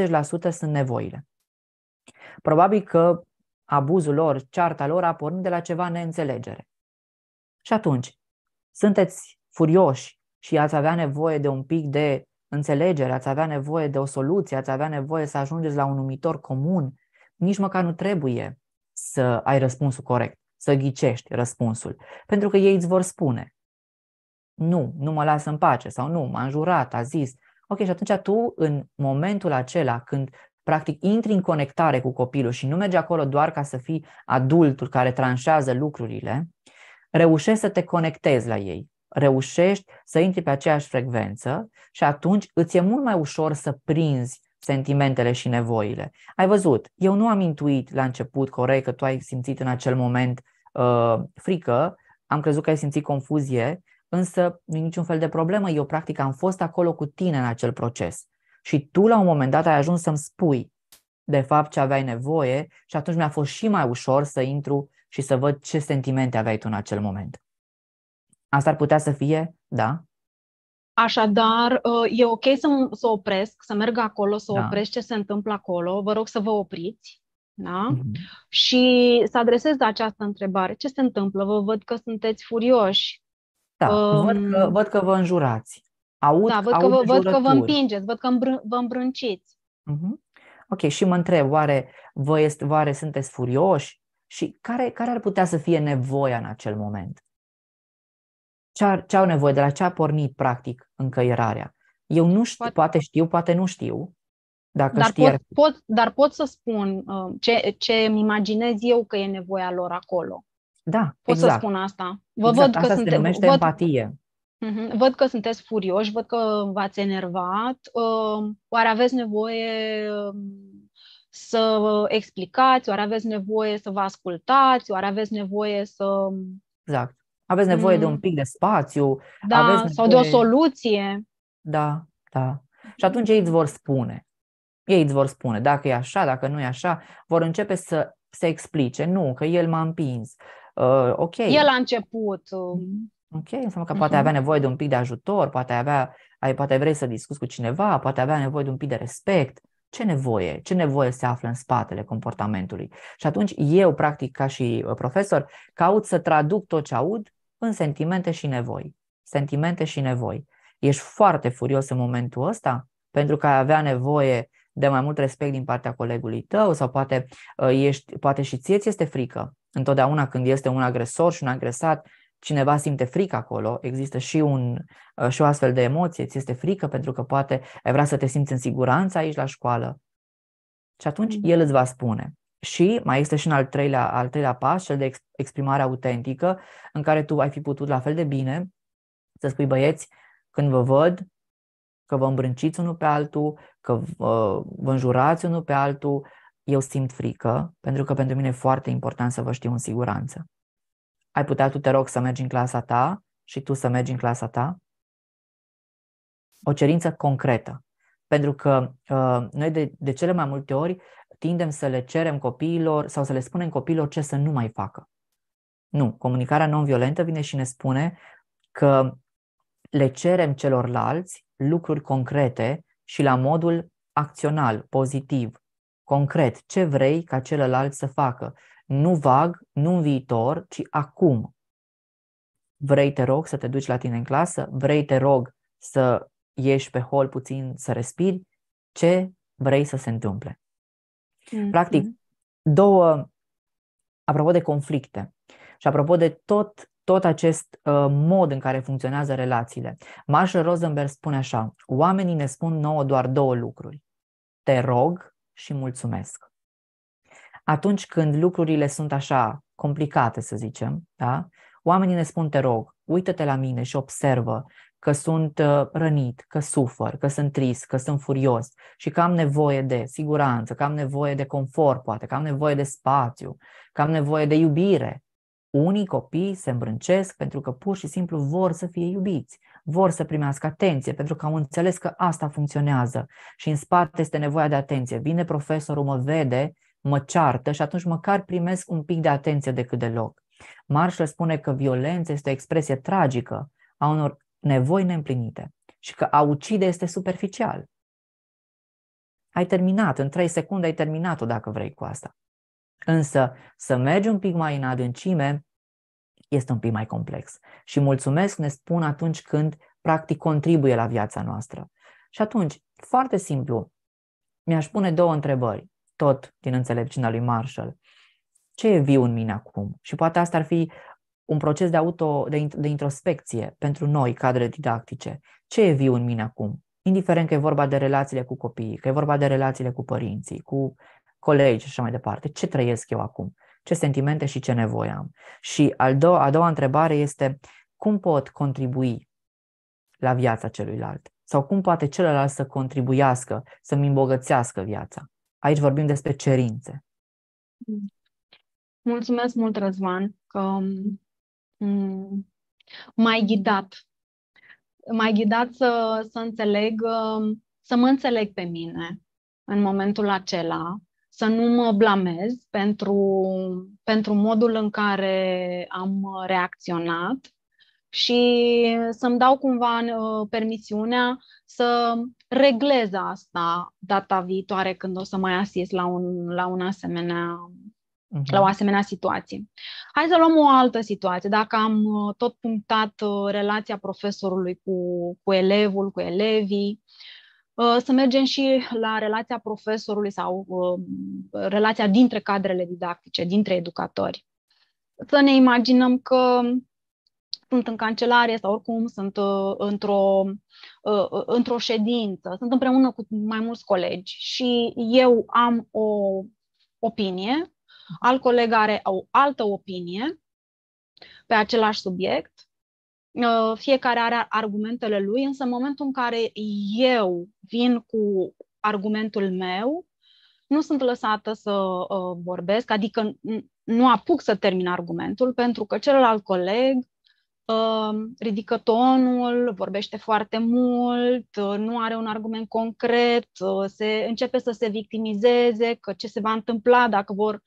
90% sunt nevoile. Probabil că abuzul lor, cearta lor a pornit de la ceva neînțelegere. Și atunci, sunteți furioși și ați avea nevoie de un pic de înțelegere, ați avea nevoie de o soluție, ați avea nevoie să ajungeți la un numitor comun, nici măcar nu trebuie să ai răspunsul corect, să ghicești răspunsul, pentru că ei îți vor spune nu, nu mă las în pace sau nu, m-a jurat, a zis. Ok, și atunci tu, în momentul acela când practic intri în conectare cu copilul și nu mergi acolo doar ca să fii adultul care tranșează lucrurile, reușești să te conectezi la ei, reușești să intri pe aceeași frecvență și atunci îți e mult mai ușor să prinzi sentimentele și nevoile. Ai văzut, eu nu am intuit la început corect că tu ai simțit în acel moment uh, frică, am crezut că ai simțit confuzie, însă nu e niciun fel de problemă, eu practic am fost acolo cu tine în acel proces. Și tu la un moment dat ai ajuns să-mi spui de fapt ce aveai nevoie și atunci mi-a fost și mai ușor să intru și să văd ce sentimente aveai tu în acel moment. Asta ar putea să fie, da? Așadar, uh, e ok să, să opresc, să merg acolo, să da. opresc ce se întâmplă acolo. Vă rog să vă opriți. Da? Mm-hmm. Și să adresez această întrebare. Ce se întâmplă? Vă văd că sunteți furioși. Da, um... văd, că, um, văd că vă înjurați. Aud, da, văd, aud că, vă, văd că vă împingeți, văd că vă îmbrânciți. Uh-huh. Ok, și mă întreb, oare, vă este, oare sunteți furioși? Și care, care ar putea să fie nevoia în acel moment? Ce, ar, ce au nevoie? De la ce a pornit, practic, încăierarea? Eu nu știu, poate, poate știu, poate nu știu. Dacă dar, știi, pot, ar... pot, dar pot să spun uh, ce, ce îmi imaginez eu că e nevoia lor acolo. Da, Pot exact. să spun asta. Vă exact, văd că se sunte, numește văd, empatie. Mhm. Văd că sunteți furioși, văd că v-ați enervat. Ehm, oare aveți nevoie ehm, să explicați, oare aveți nevoie să vă ascultați, oare aveți nevoie să. Ehm, exact. Aveți nevoie mm. de un mhm. pic de spațiu. Da, aveți nevoie... sau de o soluție. Da, da. Și atunci ei îți vor spune. Ei îți vor spune dacă e așa, dacă nu e așa. Vor începe să se explice. Nu, că el m-a împins. Uh, ok. El a început. Mm-hmm. Ok? Înseamnă că uh-huh. poate mm-hmm. avea nevoie de un pic de ajutor, poate avea, ai, poate vrei să discuți cu cineva, poate avea nevoie de un pic de respect. Ce nevoie? Ce nevoie se află în spatele comportamentului? Și atunci eu, practic, ca și uh, profesor, caut să traduc tot ce aud în sentimente și nevoi. Sentimente și nevoi. Ești foarte furios în momentul ăsta pentru că ai avea nevoie de mai mult respect din partea colegului tău sau poate, uh, ești, poate și ție ți este frică. Întotdeauna când este un agresor și un agresat, cineva simte frică acolo, există și, un, uh, și o astfel de emoție, ți este frică pentru că poate ai vrea să te simți în siguranță aici la școală. Și atunci mm. el îți va spune. Și mai este și un al treilea, al treilea pas, cel de exprimare autentică, în care tu ai fi putut la fel de bine să spui băieți, când vă văd, că vă îmbrânciți unul pe altul, că vă, uh, vă înjurați unul pe altul, eu simt frică, pentru că pentru mine e foarte important să vă știu în siguranță ai putea tu, te rog, să mergi în clasa ta și tu să mergi în clasa ta? O cerință concretă. Pentru că uh, noi de, de cele mai multe ori tindem să le cerem copiilor sau să le spunem copiilor ce să nu mai facă. Nu, comunicarea non-violentă vine și ne spune că le cerem celorlalți lucruri concrete și la modul acțional, pozitiv, concret, ce vrei ca celălalt să facă. Nu vag, nu în viitor, ci acum. Vrei, te rog, să te duci la tine în clasă? Vrei, te rog, să ieși pe hol puțin, să respiri? Ce vrei să se întâmple? Mm-hmm. Practic, două, apropo de conflicte și apropo de tot tot acest uh, mod în care funcționează relațiile. Marshall Rosenberg spune așa, oamenii ne spun nouă doar două lucruri, te rog și mulțumesc atunci când lucrurile sunt așa complicate, să zicem, da? oamenii ne spun, te rog, uită-te la mine și observă că sunt uh, rănit, că sufăr, că sunt trist, că sunt furios și că am nevoie de siguranță, că am nevoie de confort, poate, că am nevoie de spațiu, că am nevoie de iubire. Unii copii se îmbrâncesc pentru că pur și simplu vor să fie iubiți, vor să primească atenție, pentru că au înțeles că asta funcționează și în spate este nevoia de atenție. Vine profesorul, mă vede mă ceartă și atunci măcar primesc un pic de atenție decât deloc. Marshall spune că violența este o expresie tragică a unor nevoi neîmplinite și că a ucide este superficial. Ai terminat, în trei secunde ai terminat-o dacă vrei cu asta. Însă să mergi un pic mai în adâncime este un pic mai complex. Și mulțumesc ne spun atunci când practic contribuie la viața noastră. Și atunci, foarte simplu, mi-aș pune două întrebări tot din înțelepciunea lui Marshall. Ce e viu în mine acum? Și poate asta ar fi un proces de, auto, de, de introspecție pentru noi, cadre didactice. Ce e viu în mine acum? Indiferent că e vorba de relațiile cu copiii, că e vorba de relațiile cu părinții, cu colegi și așa mai departe. Ce trăiesc eu acum? Ce sentimente și ce nevoie am? Și al do- a doua întrebare este cum pot contribui la viața celuilalt? Sau cum poate celălalt să contribuiască, să-mi îmbogățească viața? Aici vorbim despre cerințe. Mulțumesc mult, Răzvan, că mm, m-ai ghidat. M-ai ghidat să, să înțeleg, um, să mă înțeleg pe mine în momentul acela, să nu mă blamez pentru, pentru modul în care am reacționat și să-mi dau cumva uh, permisiunea să reglez asta data viitoare când o să mai asist la un, la un asemenea uh-huh. la o mhm. asemenea situație. Hai să luăm o altă situație. Dacă am uh, tot punctat uh, relația profesorului cu, cu elevul, cu elevii, să mergem și la relația profesorului sau relația dintre cadrele didactice, dintre educatori. Să ne imaginăm că sunt în cancelare sau oricum sunt uh, într-o, uh, uh, într-o ședință, sunt împreună cu mai mulți colegi și eu am o opinie, alt coleg are o altă opinie pe același subiect, uh, fiecare are argumentele lui, însă în momentul în care eu vin cu argumentul meu, nu sunt lăsată să uh, vorbesc, adică nu apuc să termin argumentul, pentru că celălalt coleg Ehm, ridică tonul, vorbește foarte mult, ă, nu are un argument concret, ă, se începe să se victimizeze, că ce se va întâmpla dacă vor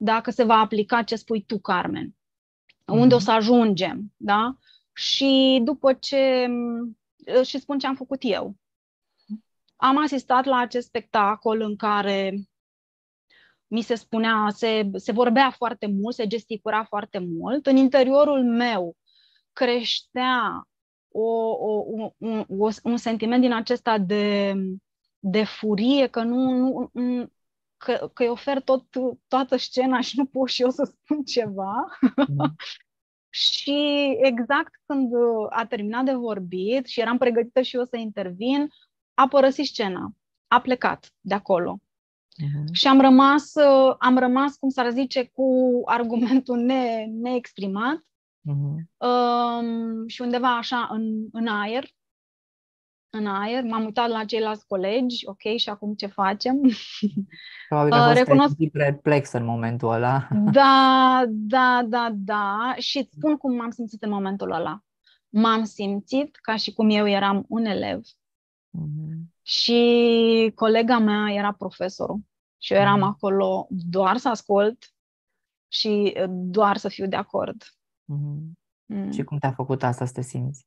dacă se va aplica ce spui tu, Carmen. Mm-hmm. Unde o mhm. să ajungem, da? Și după ce ă, și spun ce am făcut eu. Am asistat la acest spectacol în care mi se spunea, se, se vorbea foarte mult, se gesticura foarte mult. În interiorul meu creștea o, o, un, o, un sentiment din acesta de, de furie, că nu, nu, că, că îi ofer tot, toată scena și nu pot și eu să spun ceva. Mm. și exact când a terminat de vorbit și eram pregătită și eu să intervin, a părăsit scena, a plecat de acolo. Uh-huh. Și am rămas, am rămas, cum s-ar zice, cu argumentul ne, neexprimat uh-huh. um, și undeva așa în, în aer, în aer, m-am uitat la ceilalți colegi, ok, și acum ce facem? Probabil că a uh, fost Recunosc... perplex în momentul ăla. Da, da, da, da. Și îți spun cum m-am simțit în momentul ăla. M-am simțit ca și cum eu eram un elev mhm. și colega mea era profesorul și eu eram mhm. acolo doar să ascult și doar să fiu de acord. Mm-hmm. Mm. Și cum te-a făcut asta să te simți?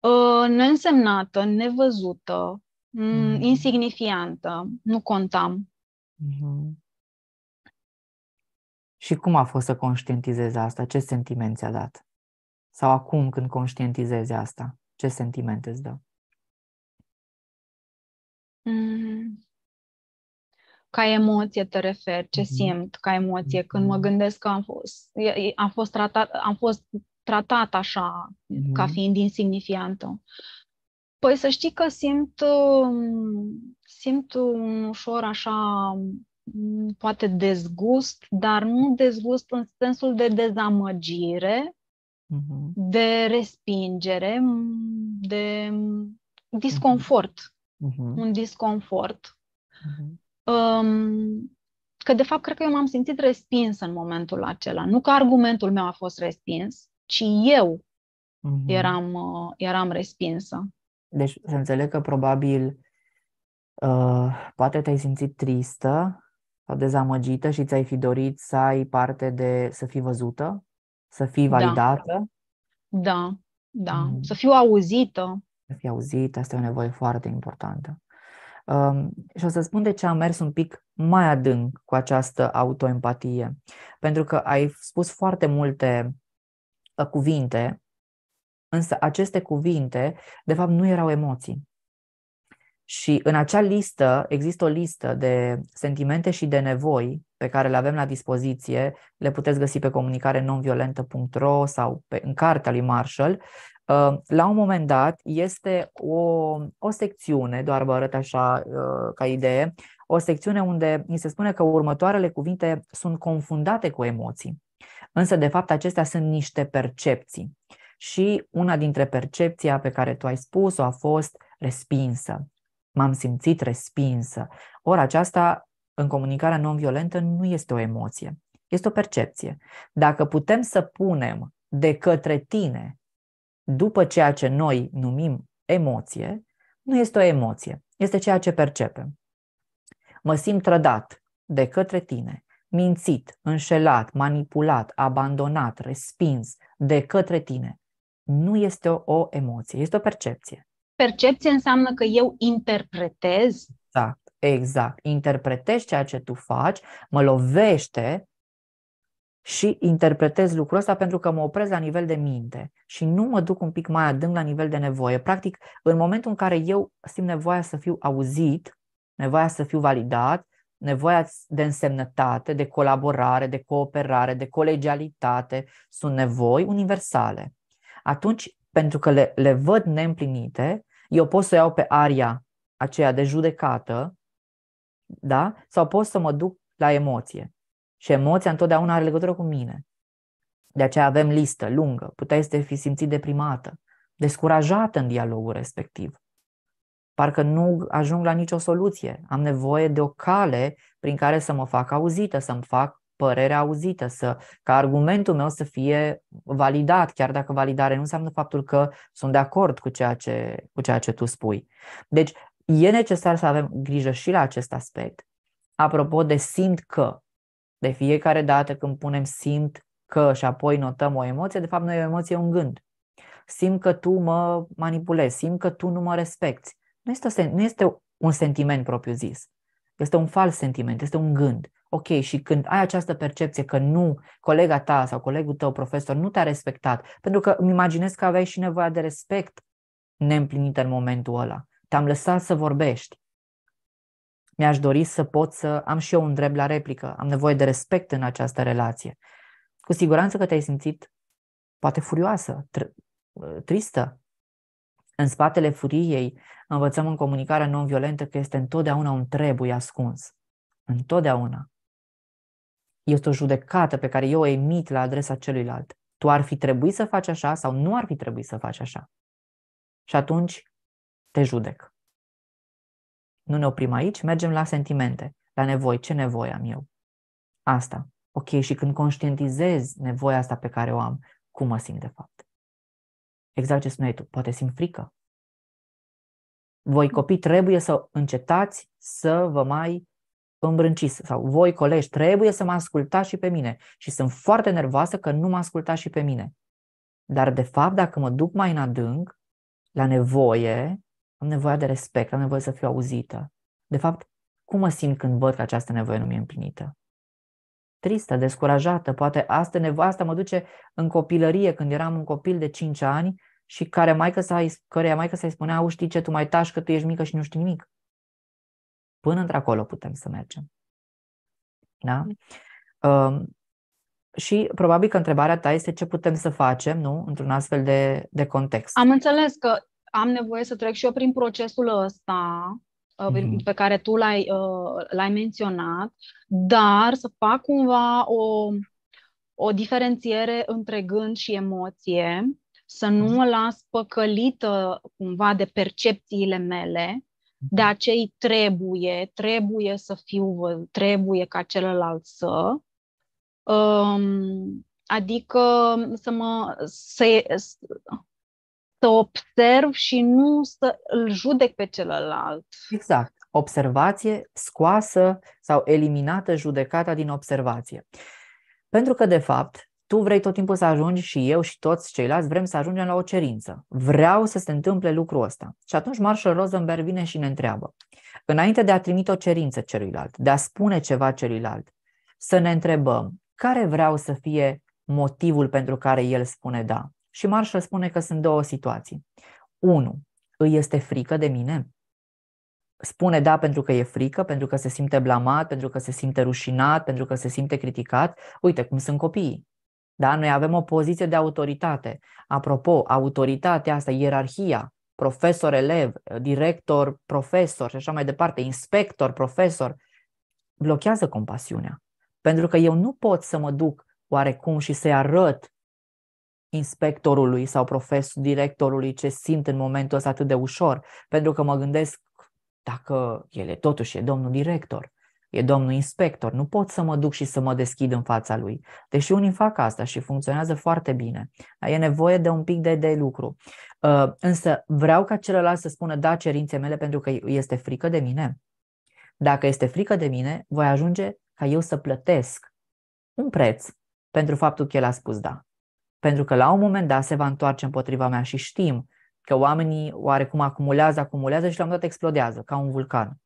Uh, neînsemnată, nevăzută, mm. Mm-hmm. insignifiantă, nu contam. Mm-hmm. Și cum a fost să conștientizezi asta? Ce sentiment ți-a dat? Sau acum când conștientizezi asta, ce sentimente îți dă? Mm ca emoție te referi, ce mhm. simt ca emoție mhm. când mă gândesc că am fost, am fost, tratat, am fost tratat așa, mm-hmm. ca fiind insignifiantă. Păi să știi că simt, um, simt un ușor așa, mm, poate dezgust, dar nu dezgust în sensul de dezamăgire, mm-hmm. de respingere, de mhm. disconfort. Mm-hmm. Un disconfort. Mm-hmm um, că de fapt cred că eu m-am simțit respins în momentul acela. Nu că argumentul meu a fost respins, ci eu uh-huh. eram, uh, eram respinsă. Deci să înțeleg că probabil uh, poate te-ai simțit tristă sau dezamăgită și ți-ai fi dorit să ai parte de să fii văzută, să fii da. validată. Da, da, da. Mm. să fiu auzită. Să fii auzită, asta e o nevoie foarte importantă. Um, și o să spun de ce am mers un pic mai adânc cu această autoempatie. Pentru că ai spus foarte multe uh, cuvinte, însă aceste cuvinte, de fapt, nu erau emoții. Și în acea listă există o listă de sentimente și de nevoi pe care le avem la dispoziție, le puteți găsi pe comunicare nonviolentă.ro sau pe, în cartea lui Marshall, Ă, la un moment dat este o, o secțiune, doar vă arăt așa ă, ca idee, o secțiune unde ni se spune că următoarele cuvinte sunt confundate cu emoții, însă de fapt acestea sunt niște percepții. Și una dintre percepția pe care tu ai spus-o a fost respinsă. M-am simțit respinsă. Ori aceasta în comunicarea non-violentă nu este o emoție, este o percepție. Dacă putem să punem de către tine după ceea ce noi numim emoție, nu este o emoție, este ceea ce percepem. Mă simt trădat de către tine, mințit, înșelat, manipulat, abandonat, respins de către tine. Nu este o, o emoție, este o percepție. Percepție înseamnă că eu interpretez. Exact, exact. Interpretezi ceea ce tu faci, mă lovește și interpretez lucrul ăsta pentru că mă opresc la nivel de minte și nu mă duc un pic mai adânc la nivel de nevoie. Practic, în momentul în care eu simt nevoia să fiu auzit, nevoia să fiu validat, nevoia de însemnătate, de colaborare, de cooperare, de colegialitate, sunt nevoi universale. Atunci, pentru că le, le văd neîmplinite, eu pot să iau pe aria aceea de judecată, da? Sau pot să mă duc la emoție. Și emoția întotdeauna are legătură cu mine. De aceea avem listă lungă. Puteai să te fi simțit deprimată, descurajată în dialogul respectiv. Parcă nu ajung la nicio soluție. Am nevoie de o cale prin care să mă fac auzită, să-mi fac părerea auzită, să, ca argumentul meu să fie validat, chiar dacă validare nu înseamnă faptul că sunt de acord cu ceea ce, cu ceea ce tu spui. Deci e necesar să avem grijă și la acest aspect. Apropo de simt că, de fiecare dată când punem simt că și apoi notăm o emoție, de fapt noi o emoție un gând. Simt că tu mă manipulezi, simt că tu nu mă respecti. Nu este, nu este un sentiment propriu zis. Este un fals sentiment, este un gând. Ok, și când ai această percepție că nu, colega ta sau colegul tău, profesor, nu te-a respectat, pentru că îmi imaginez că aveai și nevoia de respect neîmplinită în momentul ăla. Te-am lăsat să vorbești. Mi-aș dori să pot să am și eu un drept la replică, am nevoie de respect în această relație. Cu siguranță că te-ai simțit poate furioasă, tr- tristă. În spatele furiei învățăm în comunicarea non-violentă că este întotdeauna un trebuie ascuns. Întotdeauna. Este o judecată pe care eu o emit la adresa celuilalt. Tu ar fi trebuit să faci așa sau nu ar fi trebuit să faci așa. Și atunci te judec. Nu ne oprim aici, mergem la sentimente, la nevoi. Ce nevoie am eu? Asta. Ok, și când conștientizez nevoia asta pe care o am, cum mă simt de fapt? Exact ce spuneai tu, poate simt frică. Voi copii trebuie să încetați să vă mai îmbrânciți sau voi colegi trebuie să mă ascultați și pe mine și sunt foarte nervoasă că nu mă ascultați și pe mine. Dar de fapt dacă mă duc mai în adânc la nevoie, am nevoie de respect, am nevoie să fiu auzită. De fapt, cum mă simt când văd că această nevoie nu mi-e împlinită? Tristă, descurajată, poate asta nevoie. asta mă duce în copilărie, când eram un copil de 5 ani și care mai căreia maică să-i spunea, au știi ce, tu mai tași că tu ești mică și nu știi nimic. Până într-acolo putem să mergem. Da? Um, și probabil că întrebarea ta este ce putem să facem, nu? Într-un astfel de, de context. Am înțeles că am nevoie să trec și eu prin procesul ăsta uh, mhm. pe care tu l-ai, uh, l-ai menționat, dar să fac cumva o, o diferențiere între gând și emoție, să nu mhm. mă las păcălită cumva de percepțiile mele, de mhm. acei trebuie, trebuie să fiu, trebuie ca celălalt să. Um, adică să mă. Să, să observ și nu să îl judec pe celălalt. Exact. Observație scoasă sau eliminată judecata din observație. Pentru că, de fapt, tu vrei tot timpul să ajungi și eu și toți ceilalți vrem să ajungem la o cerință. Vreau să se întâmple lucrul ăsta. Și atunci Marshall Rosenberg vine și ne întreabă. Înainte de a trimite o cerință celuilalt, de a spune ceva celuilalt, să ne întrebăm care vreau să fie motivul pentru care el spune da. Și Marshall spune că sunt două situații. Unu, Îi este frică de mine? Spune da pentru că e frică, pentru că se simte blamat, pentru că se simte rușinat, pentru că se simte criticat. Uite cum sunt copiii. Da? Noi avem o poziție de autoritate. Apropo, autoritatea asta, ierarhia, profesor, elev, director, profesor și așa mai departe, inspector, profesor, blochează compasiunea. Pentru că eu nu pot să mă duc oarecum și să-i arăt inspectorului sau profesor directorului ce simt în momentul ăsta atât de ușor, pentru că mă gândesc dacă el e totuși e domnul director, e domnul inspector, nu pot să mă duc și să mă deschid în fața lui. Deși unii fac asta și funcționează foarte bine, dar e nevoie de un pic de, de lucru. Uh, însă vreau ca celălalt să spună da cerințe mele pentru că este frică de mine. Dacă este frică de mine, voi ajunge ca eu să plătesc un preț pentru faptul că el a spus da pentru că la un moment dat se va întoarce împotriva mea și știm că oamenii oarecum acumulează, acumulează și la un moment dat explodează, ca un vulcan.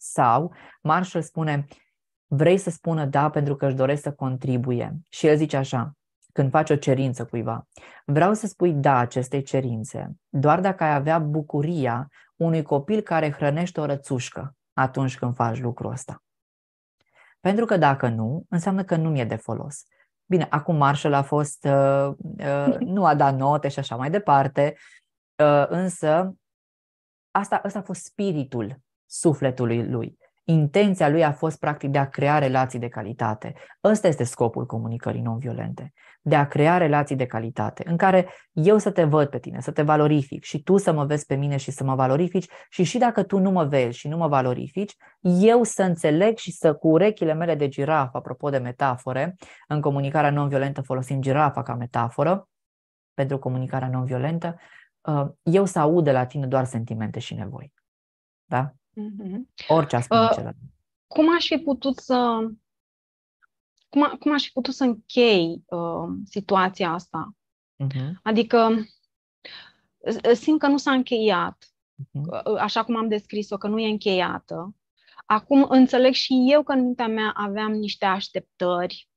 Sau Marshall spune, vrei să spună da pentru că își doresc să contribuie. Și el zice așa, când faci o cerință cuiva, vreau să spui da acestei cerințe, doar dacă ai avea bucuria unui copil care hrănește o rățușcă atunci când faci lucrul ăsta. Pentru că dacă nu, înseamnă că nu mi-e de folos. Bine, acum Marshall a fost, uh, uh, nu a dat note și așa mai departe, uh, însă asta, asta a fost spiritul sufletului lui. Intenția lui a fost practic de a crea relații de calitate. Ăsta este scopul comunicării non-violente de a crea relații de calitate, în care eu să te văd pe tine, să te valorific și tu să mă vezi pe mine și să mă valorifici și și dacă tu nu mă vezi și nu mă valorifici, eu să înțeleg și să cu urechile mele de girafă, apropo de metafore, în comunicarea non-violentă folosim girafa ca metaforă pentru comunicarea non-violentă, uh, eu să aud de la tine doar sentimente și nevoi. Da? Mm-hmm. Orice a spune uh, celălalt. Cum aș fi putut să cum, a, cum aș fi putut să închei uh, situația asta? Uh-huh. Adică simt că nu s-a încheiat, uh-huh. așa cum am descris-o, că nu e încheiată. Acum înțeleg și eu că în mintea mea aveam niște așteptări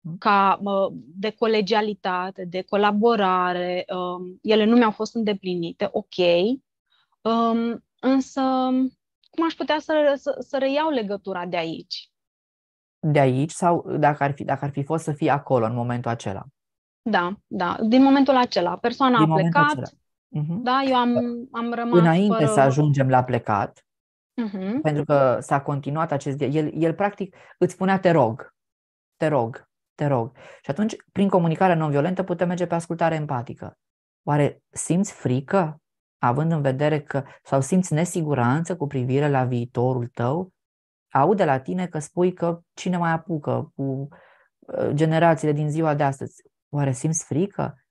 mhm. ca de colegialitate, de colaborare, um, ele nu mi-au fost îndeplinite, ok, um, însă cum aș putea să, să, să reiau legătura de aici? de aici sau dacă ar fi, dacă ar fi fost să fie acolo în momentul acela? Da, da. Din momentul acela. Persoana Din a plecat. Uh-huh. Da, eu am, am rămas. Înainte fără... să ajungem la plecat, uh-huh. pentru că s-a continuat acest dialog, el, el practic îți spunea te rog, te rog, te rog. Și atunci, prin comunicarea non-violentă, putem merge pe ascultare empatică. Oare simți frică, având în vedere că, sau simți nesiguranță cu privire la viitorul tău, aud de la tine că spui că cine mai apucă cu uh, generațiile din ziua de astăzi, oare simți frică?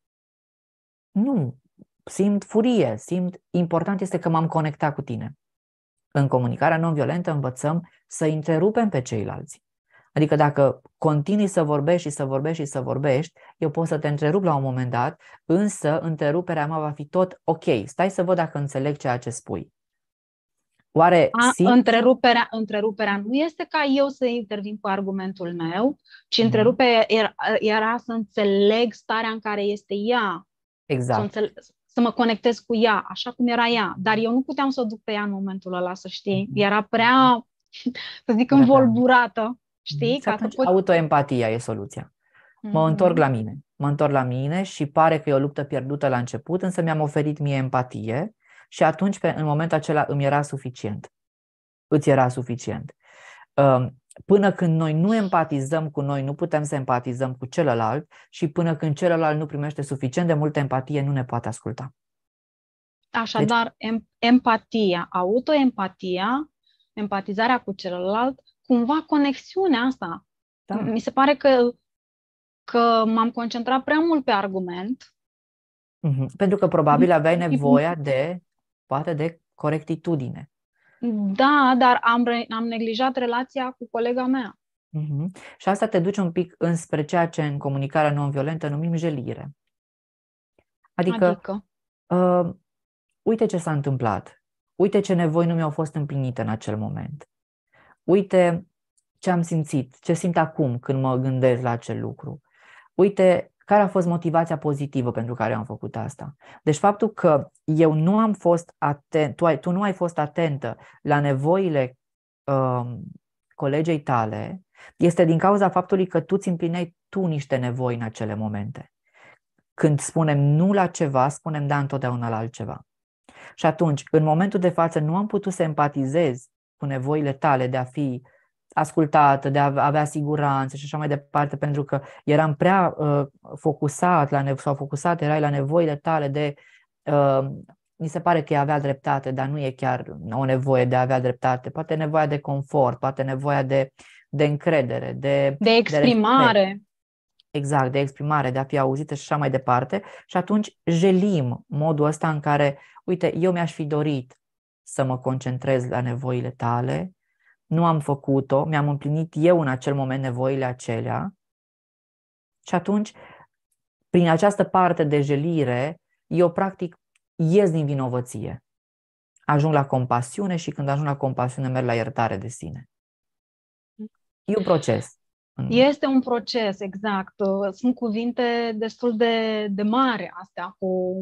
Nu, simt furie, simt, important este că m-am conectat cu tine. În comunicarea non-violentă învățăm să interupem pe ceilalți. Adică dacă continui să vorbești și să vorbești și să vorbești, eu pot să te întrerup la un moment dat, însă întreruperea mea va fi tot ok, stai să văd dacă înțeleg ceea ce spui. Oare a, simți? Întreruperea, întreruperea nu este ca eu să intervin cu argumentul meu, ci mhm. întreruperea era, era să înțeleg starea în care este ea. Exact. Să, înțeleg, să mă conectez cu ea, așa cum era ea. Dar eu nu puteam să o duc pe ea în momentul ăla, să știi. Mhm. Era prea, să zic, învolburată, știi? Mhm. Ca atunci, pot... Autoempatia e soluția. Mm-hmm. Mă întorc la mine. Mă întorc la mine și pare că e o luptă pierdută la început, însă mi-am oferit mie empatie și atunci, pe, în momentul acela, îmi era suficient. Îți era suficient. Până când noi nu empatizăm cu noi, nu putem să empatizăm cu celălalt și până când celălalt nu primește suficient de multă empatie, nu ne poate asculta. Așadar, deci... empatia, autoempatia, empatizarea cu celălalt, cumva conexiunea asta. Da. Mi se pare că, că m-am concentrat prea mult pe argument. Mm-hmm. Pentru că probabil aveai nevoia de poate de corectitudine. Da, dar am, re- am neglijat relația cu colega mea. Uh-huh. Și asta te duce un pic înspre ceea ce în comunicarea non-violentă numim jelire. Adică, adică? Uh, uite ce s-a întâmplat, uite ce nevoi nu mi-au fost împlinite în acel moment, uite ce am simțit, ce simt acum când mă gândesc la acel lucru, uite care a fost motivația pozitivă pentru care am făcut asta? Deci faptul că eu nu am fost atent, tu, ai, tu nu ai fost atentă la nevoile uh, colegei tale, este din cauza faptului că tu îți împlineai tu niște nevoi în acele momente. Când spunem nu la ceva, spunem da întotdeauna la altceva. Și atunci, în momentul de față, nu am putut să empatizez cu nevoile tale de a fi uh, ascultată, de a avea siguranță și așa mai departe, pentru că eram prea uh, focusat la nevo- sau focusat erai la nevoile tale de uh, mi se pare că avea dreptate, dar nu e chiar o nevoie de a avea dreptate. Poate nevoia de confort, poate nevoia de, de încredere, de, de exprimare. De exact, de exprimare, de a fi auzită și așa mai departe. Și atunci jelim modul ăsta în care, uite, eu mi-aș fi dorit să mă concentrez la nevoile tale, nu am făcut-o, mi-am împlinit eu în acel moment nevoile acelea. Și atunci, prin această parte de jelire, eu practic ies din vinovăție. Ajung la compasiune și când ajung la compasiune merg la iertare de sine. E un proces. Este un proces, exact. Sunt cuvinte destul de, de mari astea cu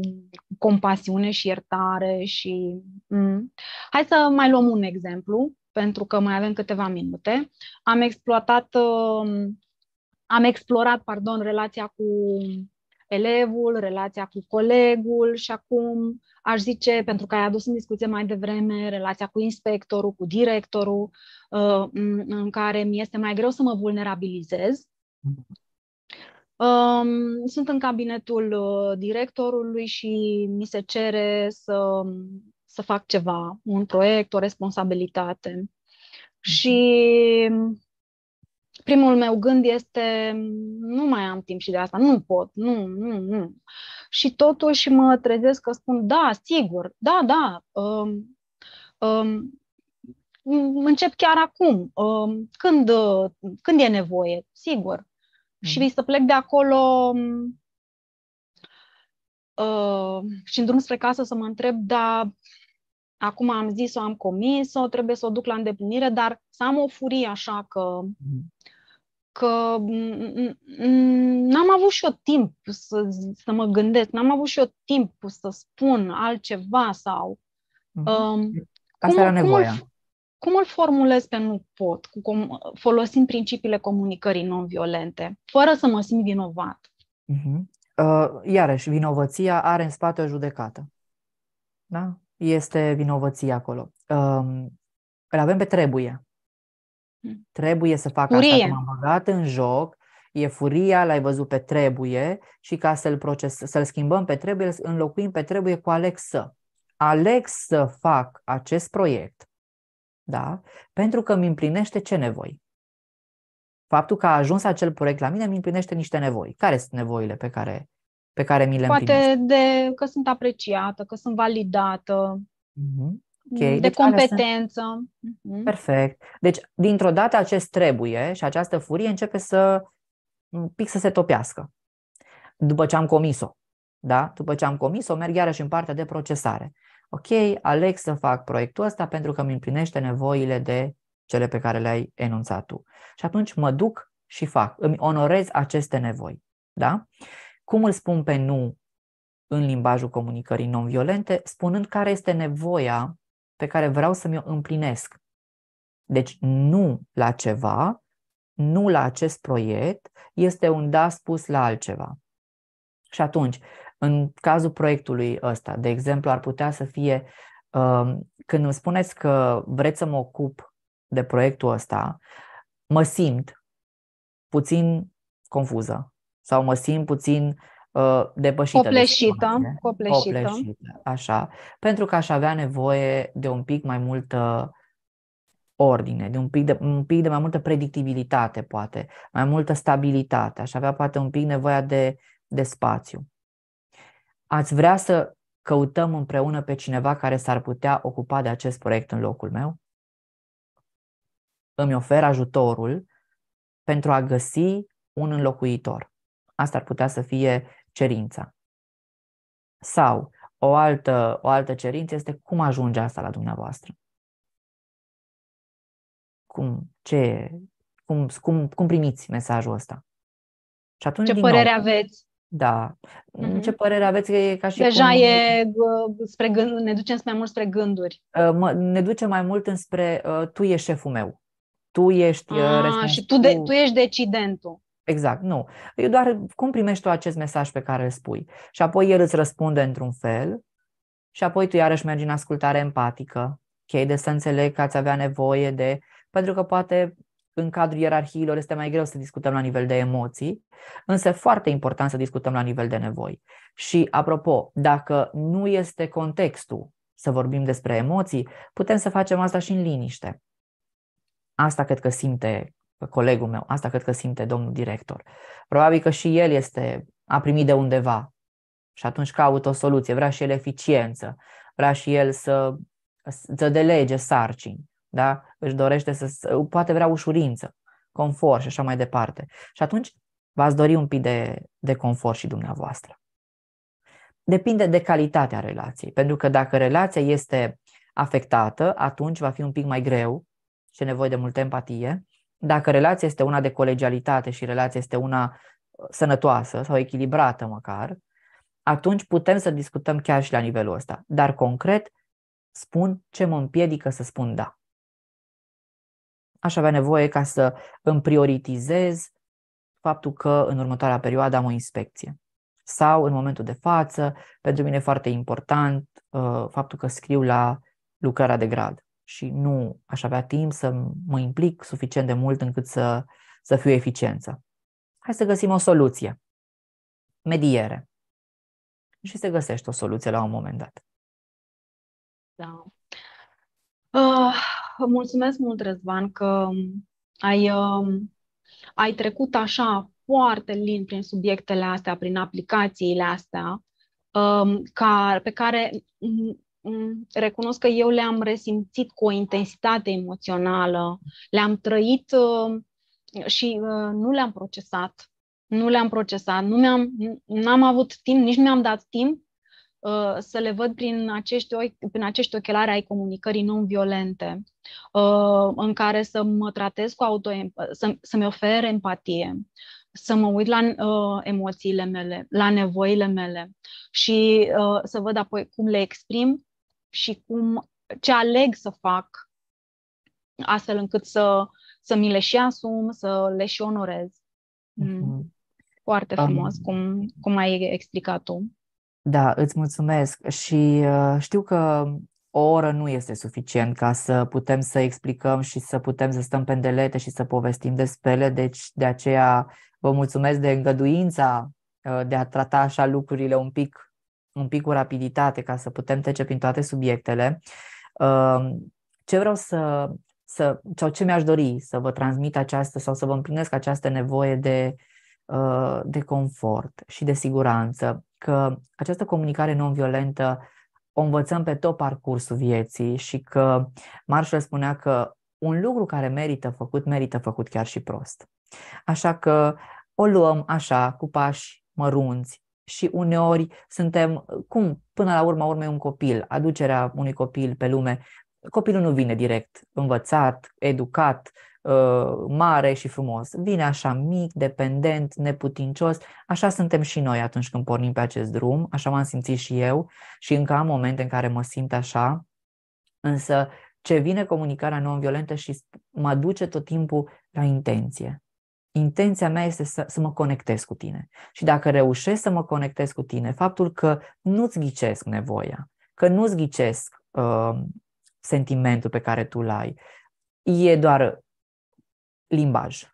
compasiune și iertare și... Mm. Hai să mai luăm un exemplu pentru că mai avem câteva minute. Am exploatat, um, am explorat, pardon, relația cu elevul, relația cu colegul și acum aș zice, pentru că ai adus în discuție mai devreme relația cu inspectorul, cu directorul, uh, în care mi este mai greu să mă vulnerabilizez. Um, sunt în cabinetul uh, directorului și mi se cere să să fac ceva, un proiect, o responsabilitate. Mhm. Și primul meu gând este nu mai am timp și de asta, nu pot, nu, nu, nu. Și totuși mă trezesc că spun da, sigur, da, da, um, um, încep chiar acum, um, când, când e nevoie, sigur. Mm. Și să plec de acolo um, uh, și în drum spre casă să mă întreb, da, acum am zis-o, am comis-o, trebuie să o duc la îndeplinire, dar să am o furie așa că mm. că n-am avut și eu timp să, să mă gândesc, n-am avut și eu timp să spun altceva sau... Mm-hmm. Um, Asta era nevoia. Cum, cum îl formulez pe nu pot, cu com- folosind principiile comunicării non-violente, fără să mă simt vinovat? Uh-huh. Uh, iarăși, vinovăția are în spate o judecată. Da? este vinovăția acolo. Um, îl avem pe trebuie. Hmm. Trebuie să facă furie. asta, cum am băgat în joc, e furia, l-ai văzut pe trebuie și ca să-l, proces, să-l schimbăm pe trebuie, îl înlocuim pe trebuie cu să. Aleg să fac acest proiect, da? pentru că îmi împlinește ce nevoi? Faptul că a ajuns acel proiect la mine îmi împlinește niște nevoi. Care sunt nevoile pe care pe care mi le Poate împlinesc. de că sunt apreciată, că sunt validată, uh-huh. okay. de deci competență. Sunt... Mhm. Uh-huh. Perfect. Deci, dintr-o dată, acest trebuie și această furie începe să un pic să se topească. După ce am comis-o. Da? După ce am comis-o, merg iarăși în partea de procesare. Ok, aleg să fac proiectul ăsta pentru că îmi împlinește nevoile de cele pe care le-ai enunțat tu. Și atunci mă duc și fac, îmi onorez aceste nevoi. Da? Cum îl spun pe nu în limbajul comunicării non-violente, spunând care este nevoia pe care vreau să mi-o împlinesc. Deci nu la ceva, nu la acest proiect, este un da spus la altceva. Și atunci, în cazul proiectului ăsta, de exemplu, ar putea să fie um, când îmi spuneți că vreți să mă ocup de proiectul ăsta, mă simt puțin confuză, sau mă simt puțin uh, depășită. Copleșită, de copleșită. copleșită. Așa. Pentru că aș avea nevoie de un pic mai multă ordine, de un pic de, un pic de mai multă predictibilitate, poate, mai multă stabilitate. Aș avea poate un pic nevoia de, de spațiu. Ați vrea să căutăm împreună pe cineva care s-ar putea ocupa de acest proiect în locul meu? Îmi ofer ajutorul pentru a găsi un înlocuitor. Asta ar putea să fie cerința. Sau o altă, o altă cerință este cum ajunge asta la dumneavoastră. Cum, ce, cum, cum, cum primiți mesajul ăsta? Și atunci, ce părere nou, aveți? Da. Mm-hmm. Ce părere aveți? că E ca și Deja cum... e uh, spre gând, ne ducem mai mult spre gânduri. Uh, ne ducem mai mult înspre uh, tu ești șeful meu. Tu ești A, ah, Și tu, de, tu ești decidentul. Exact, nu. Eu doar cum primești tu acest mesaj pe care îl spui. Și apoi el îți răspunde într-un fel și apoi tu iarăși mergi în ascultare empatică. Ok, de să înțeleg că ați avea nevoie de... Pentru că poate în cadrul ierarhiilor este mai greu să discutăm la nivel de emoții, însă foarte important să discutăm la nivel de nevoi. Și apropo, dacă nu este contextul să vorbim despre emoții, putem să facem asta și în liniște. Asta cred că simte colegul meu. Asta cred că simte domnul director. Probabil că și el este, a primit de undeva și atunci caută o soluție. Vrea și el eficiență, vrea și el să, să delege sarcini, da? își dorește să, poate vrea ușurință, confort și așa mai departe. Și atunci v-ați dori un pic de, de confort și dumneavoastră. Depinde de calitatea relației, pentru că dacă relația este afectată, atunci va fi un pic mai greu și nevoie de multă empatie, dacă relația este una de colegialitate și relația este una uh, sănătoasă sau echilibrată măcar, atunci putem să discutăm chiar și la nivelul ăsta. Dar concret, spun ce mă împiedică să spun da. Aș avea nevoie ca să îmi prioritizez faptul că în următoarea perioadă am o inspecție. Sau în momentul de față, pentru mine e foarte important uh, faptul că scriu la lucrarea de grad și nu aș avea timp să mă implic suficient de mult încât să, să fiu eficiență. Hai să găsim o soluție. Mediere. Și se găsește o soluție la un moment dat. Da. Uh, mulțumesc mult, Răzvan, că ai, uh, ai trecut așa foarte lin prin subiectele astea, prin aplicațiile astea, uh, ca, pe care Mm, recunosc că eu le-am resimțit cu o intensitate emoțională, le-am trăit uh, și uh, nu le-am procesat. Nu le-am procesat, nu mi-am, n-am avut timp, nici nu mi-am dat timp uh, să le văd prin acești, ochi, prin acești ochelari ai comunicării non-violente, în care să mă tratez cu auto, să, să-mi ofer empatie, să mă uit la uh, emoțiile mele, la nevoile mele și uh, să văd apoi cum le exprim și cum ce aleg să fac astfel încât să, să mi le și asum, să le și onorez. Mm. Mhm. Foarte Am... frumos, cum, cum ai explicat tu. Da, îți mulțumesc și uh, știu că o oră nu este suficient ca să putem să explicăm și să putem să stăm pe și să povestim despre ele, deci de aceea vă mulțumesc de îngăduința uh, de a trata așa lucrurile un pic un pic cu rapiditate ca să putem trece prin toate subiectele. Ce vreau să, să sau ce mi-aș dori să vă transmit această sau să vă împlinesc această nevoie de, uh, de confort și de siguranță, că această comunicare non-violentă o învățăm pe tot parcursul vieții și că Marshall spunea că un lucru care merită făcut, merită făcut chiar și prost. Așa că o luăm așa, cu pași mărunți, și uneori suntem, cum, până la urma urmei un copil, aducerea unui copil pe lume, copilul nu vine direct învățat, educat, uh, mare și frumos. Vine așa mic, dependent, neputincios. Așa suntem și noi atunci când pornim pe acest drum, așa m-am simțit și eu și încă am momente în care mă simt așa, însă ce vine comunicarea non-violentă și mă duce tot timpul la intenție intenția mea este să, să mă conectez cu tine. Și dacă reușesc să mă conectez cu tine, faptul că nu-ți ghicesc nevoia, că nu-ți ghicesc uh, sentimentul pe care tu l-ai, e doar limbaj.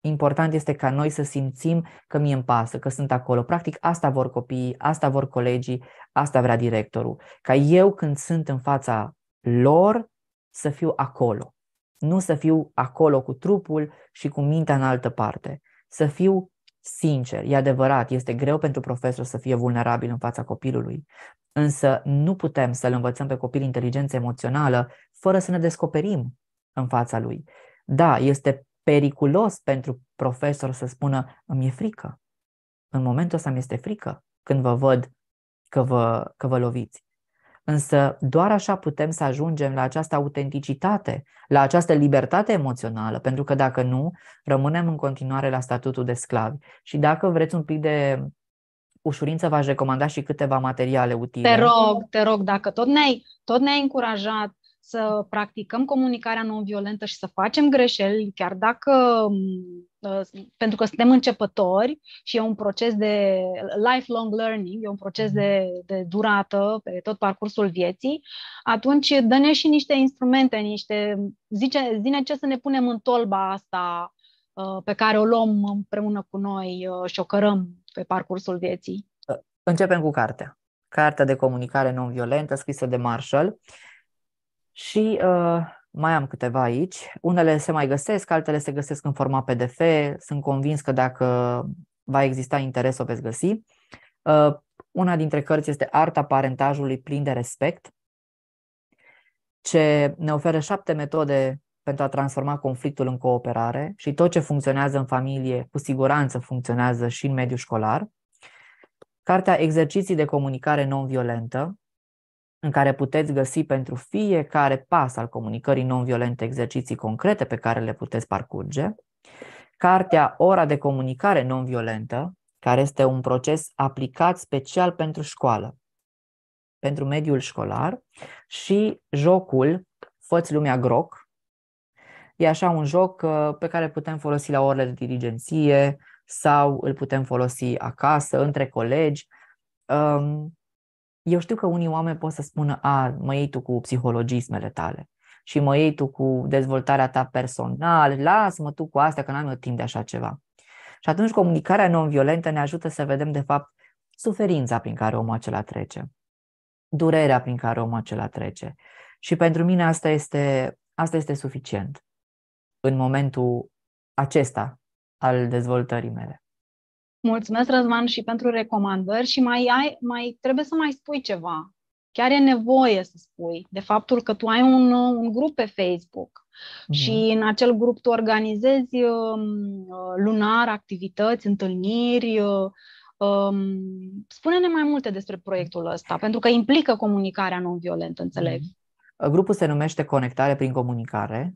Important este ca noi să simțim că mi îmi pasă, că sunt acolo. Practic, asta vor copiii, asta vor colegii, asta vrea directorul. Ca eu, când sunt în fața lor, să fiu acolo nu să fiu acolo cu trupul și cu mintea în altă parte. Să fiu sincer, e adevărat, este greu pentru profesor să fie vulnerabil în fața copilului, însă nu putem să-l învățăm pe copil inteligență emoțională fără să ne descoperim în fața lui. Da, este periculos pentru profesor să spună îmi e frică. În momentul ăsta mi este frică când vă văd că vă, că vă loviți. Însă doar așa putem să ajungem la această autenticitate, la această libertate emoțională, pentru că dacă nu, rămânem în continuare la statutul de sclavi. Și dacă vreți un pic de ușurință, v-aș recomanda și câteva materiale utile. Te rog, te rog, dacă tot ne-ai, tot ne-ai încurajat să practicăm comunicarea non-violentă și să facem greșeli, chiar dacă, mm, ă, pentru că suntem începători și e un proces de lifelong learning, e un proces mhm. de, de durată pe tot parcursul vieții, atunci dă-ne și niște instrumente, niște, zice, zine ce să ne punem în tolba asta ă, pe care o luăm împreună cu noi ă, și o cărăm pe parcursul vieții. Începem cu cartea. Cartea de comunicare non-violentă scrisă de Marshall și uh, mai am câteva aici. Unele se mai găsesc, altele se găsesc în format PDF. Sunt convins că dacă va exista interes, o veți găsi. Uh, una dintre cărți este Arta parentajului plin de respect, ce ne oferă șapte metode pentru a transforma conflictul în cooperare și tot ce funcționează în familie cu siguranță funcționează și în mediul școlar. Cartea Exerciții de comunicare non-violentă, în care puteți găsi pentru fiecare pas al comunicării non-violente exerciții concrete pe care le puteți parcurge, cartea Ora de comunicare non-violentă, care este un proces aplicat special pentru școală, pentru mediul școlar și jocul Făți lumea groc. E așa un joc uh, pe care putem folosi la orele de dirigenție sau îl putem folosi acasă, între colegi. Um, eu știu că unii oameni pot să spună, a, mă iei tu cu psihologismele tale și mă iei tu cu dezvoltarea ta personal, lasă-mă tu cu asta că n-am eu timp de așa ceva. Și atunci comunicarea non-violentă ne ajută să vedem, de fapt, suferința prin care omul acela trece, durerea prin care omul acela trece. Și pentru mine asta este, asta este suficient în momentul acesta al dezvoltării mele. Mulțumesc, Răzvan, și pentru recomandări și mai, ai, mai trebuie să mai spui ceva. Chiar e nevoie să spui de faptul că tu ai un, un grup pe Facebook mm. și în acel grup tu organizezi um, lunar activități, întâlniri. Uh, um, spune-ne mai multe despre proiectul ăsta, pentru că implică comunicarea non-violentă, înțeleg. Mhm. Grupul se numește Conectare prin comunicare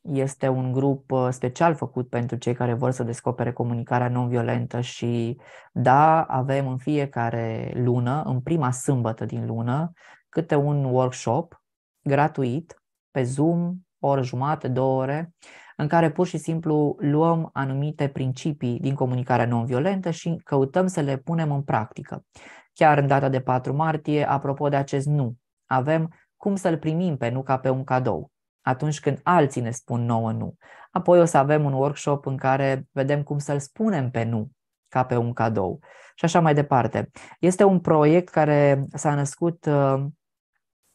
este un grup uh, special făcut pentru cei care vor să descopere comunicarea non-violentă și da, avem în fiecare lună, în prima sâmbătă din lună, câte un workshop gratuit pe Zoom, o oră jumate, două ore, în care pur și simplu luăm anumite principii din comunicarea non-violentă și căutăm să le punem în practică. Chiar în data de 4 martie, apropo de acest nu, avem cum să-l primim pe nu ca pe un cadou atunci când alții ne spun nouă nu. Apoi o să avem un workshop în care vedem cum să-l spunem pe nu, ca pe un cadou. Și așa mai departe. Este un proiect care s-a născut uh,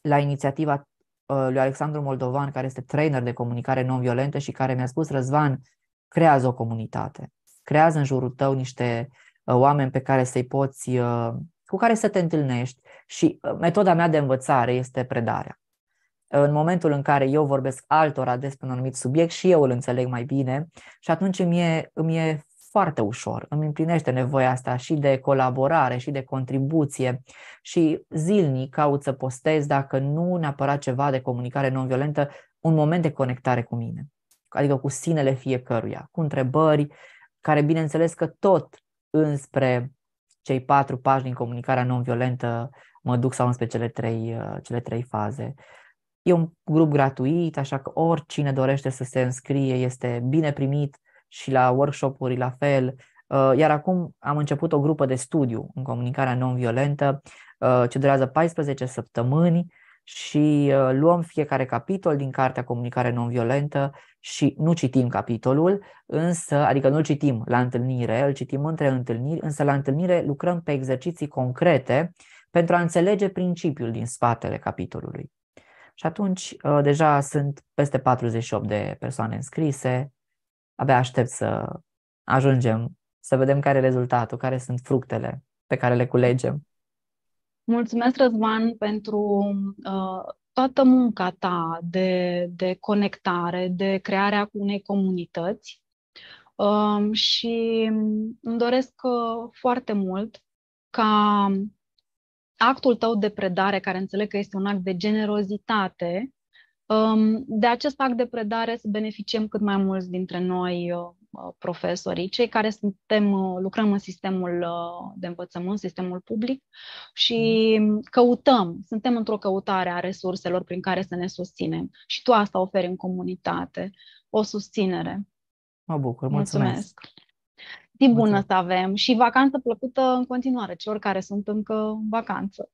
la inițiativa uh, lui Alexandru Moldovan, care este trainer de comunicare non-violentă și care mi-a spus, Răzvan, creează o comunitate. Creează în jurul tău niște uh, oameni pe care să-i poți, cu care să te întâlnești și metoda mea de învățare este predarea în momentul în care eu vorbesc altora despre un anumit subiect și eu îl înțeleg mai bine și atunci îmi e, îmi e foarte ușor, îmi împlinește nevoia asta și de colaborare și de contribuție și zilnic caut să postez, dacă nu neapărat ceva de comunicare non-violentă, un moment de conectare cu mine, adică cu sinele fiecăruia, cu întrebări care bineînțeles că tot înspre cei patru pași din comunicarea non-violentă mă duc sau înspre cele trei, cele trei faze. E un grup gratuit, așa că oricine dorește să se înscrie este bine primit și la workshop-uri la fel. Uh, iar acum am început o grupă de studiu în comunicarea non-violentă, uh, ce durează 14 săptămâni și uh, luăm fiecare capitol din cartea Comunicare non-violentă și nu citim capitolul, însă, adică nu citim la întâlnire, îl citim între întâlniri, însă la întâlnire lucrăm pe exerciții concrete pentru a înțelege principiul din spatele capitolului. Și atunci uh, deja sunt peste 48 de persoane înscrise, abia aștept să ajungem, să vedem care e rezultatul, care sunt fructele pe care le culegem. Mulțumesc, Răzvan, pentru uh, toată munca ta de, de conectare, de crearea unei comunități uh, și îmi doresc uh, foarte mult ca actul tău de predare, care înțeleg că este un act de generozitate, um, de acest act de predare să beneficiem cât mai mulți dintre noi, uh, uh, profesorii, cei care suntem, uh, lucrăm în sistemul de învățământ, sistemul public și mm. căutăm, suntem într-o căutare a resurselor prin care să ne susținem. Și tu asta oferi în comunitate, o susținere. Mă bucur, mulțumesc! mulțumesc. Timp bun să avem și vacanță plăcută în continuare celor care sunt încă în vacanță.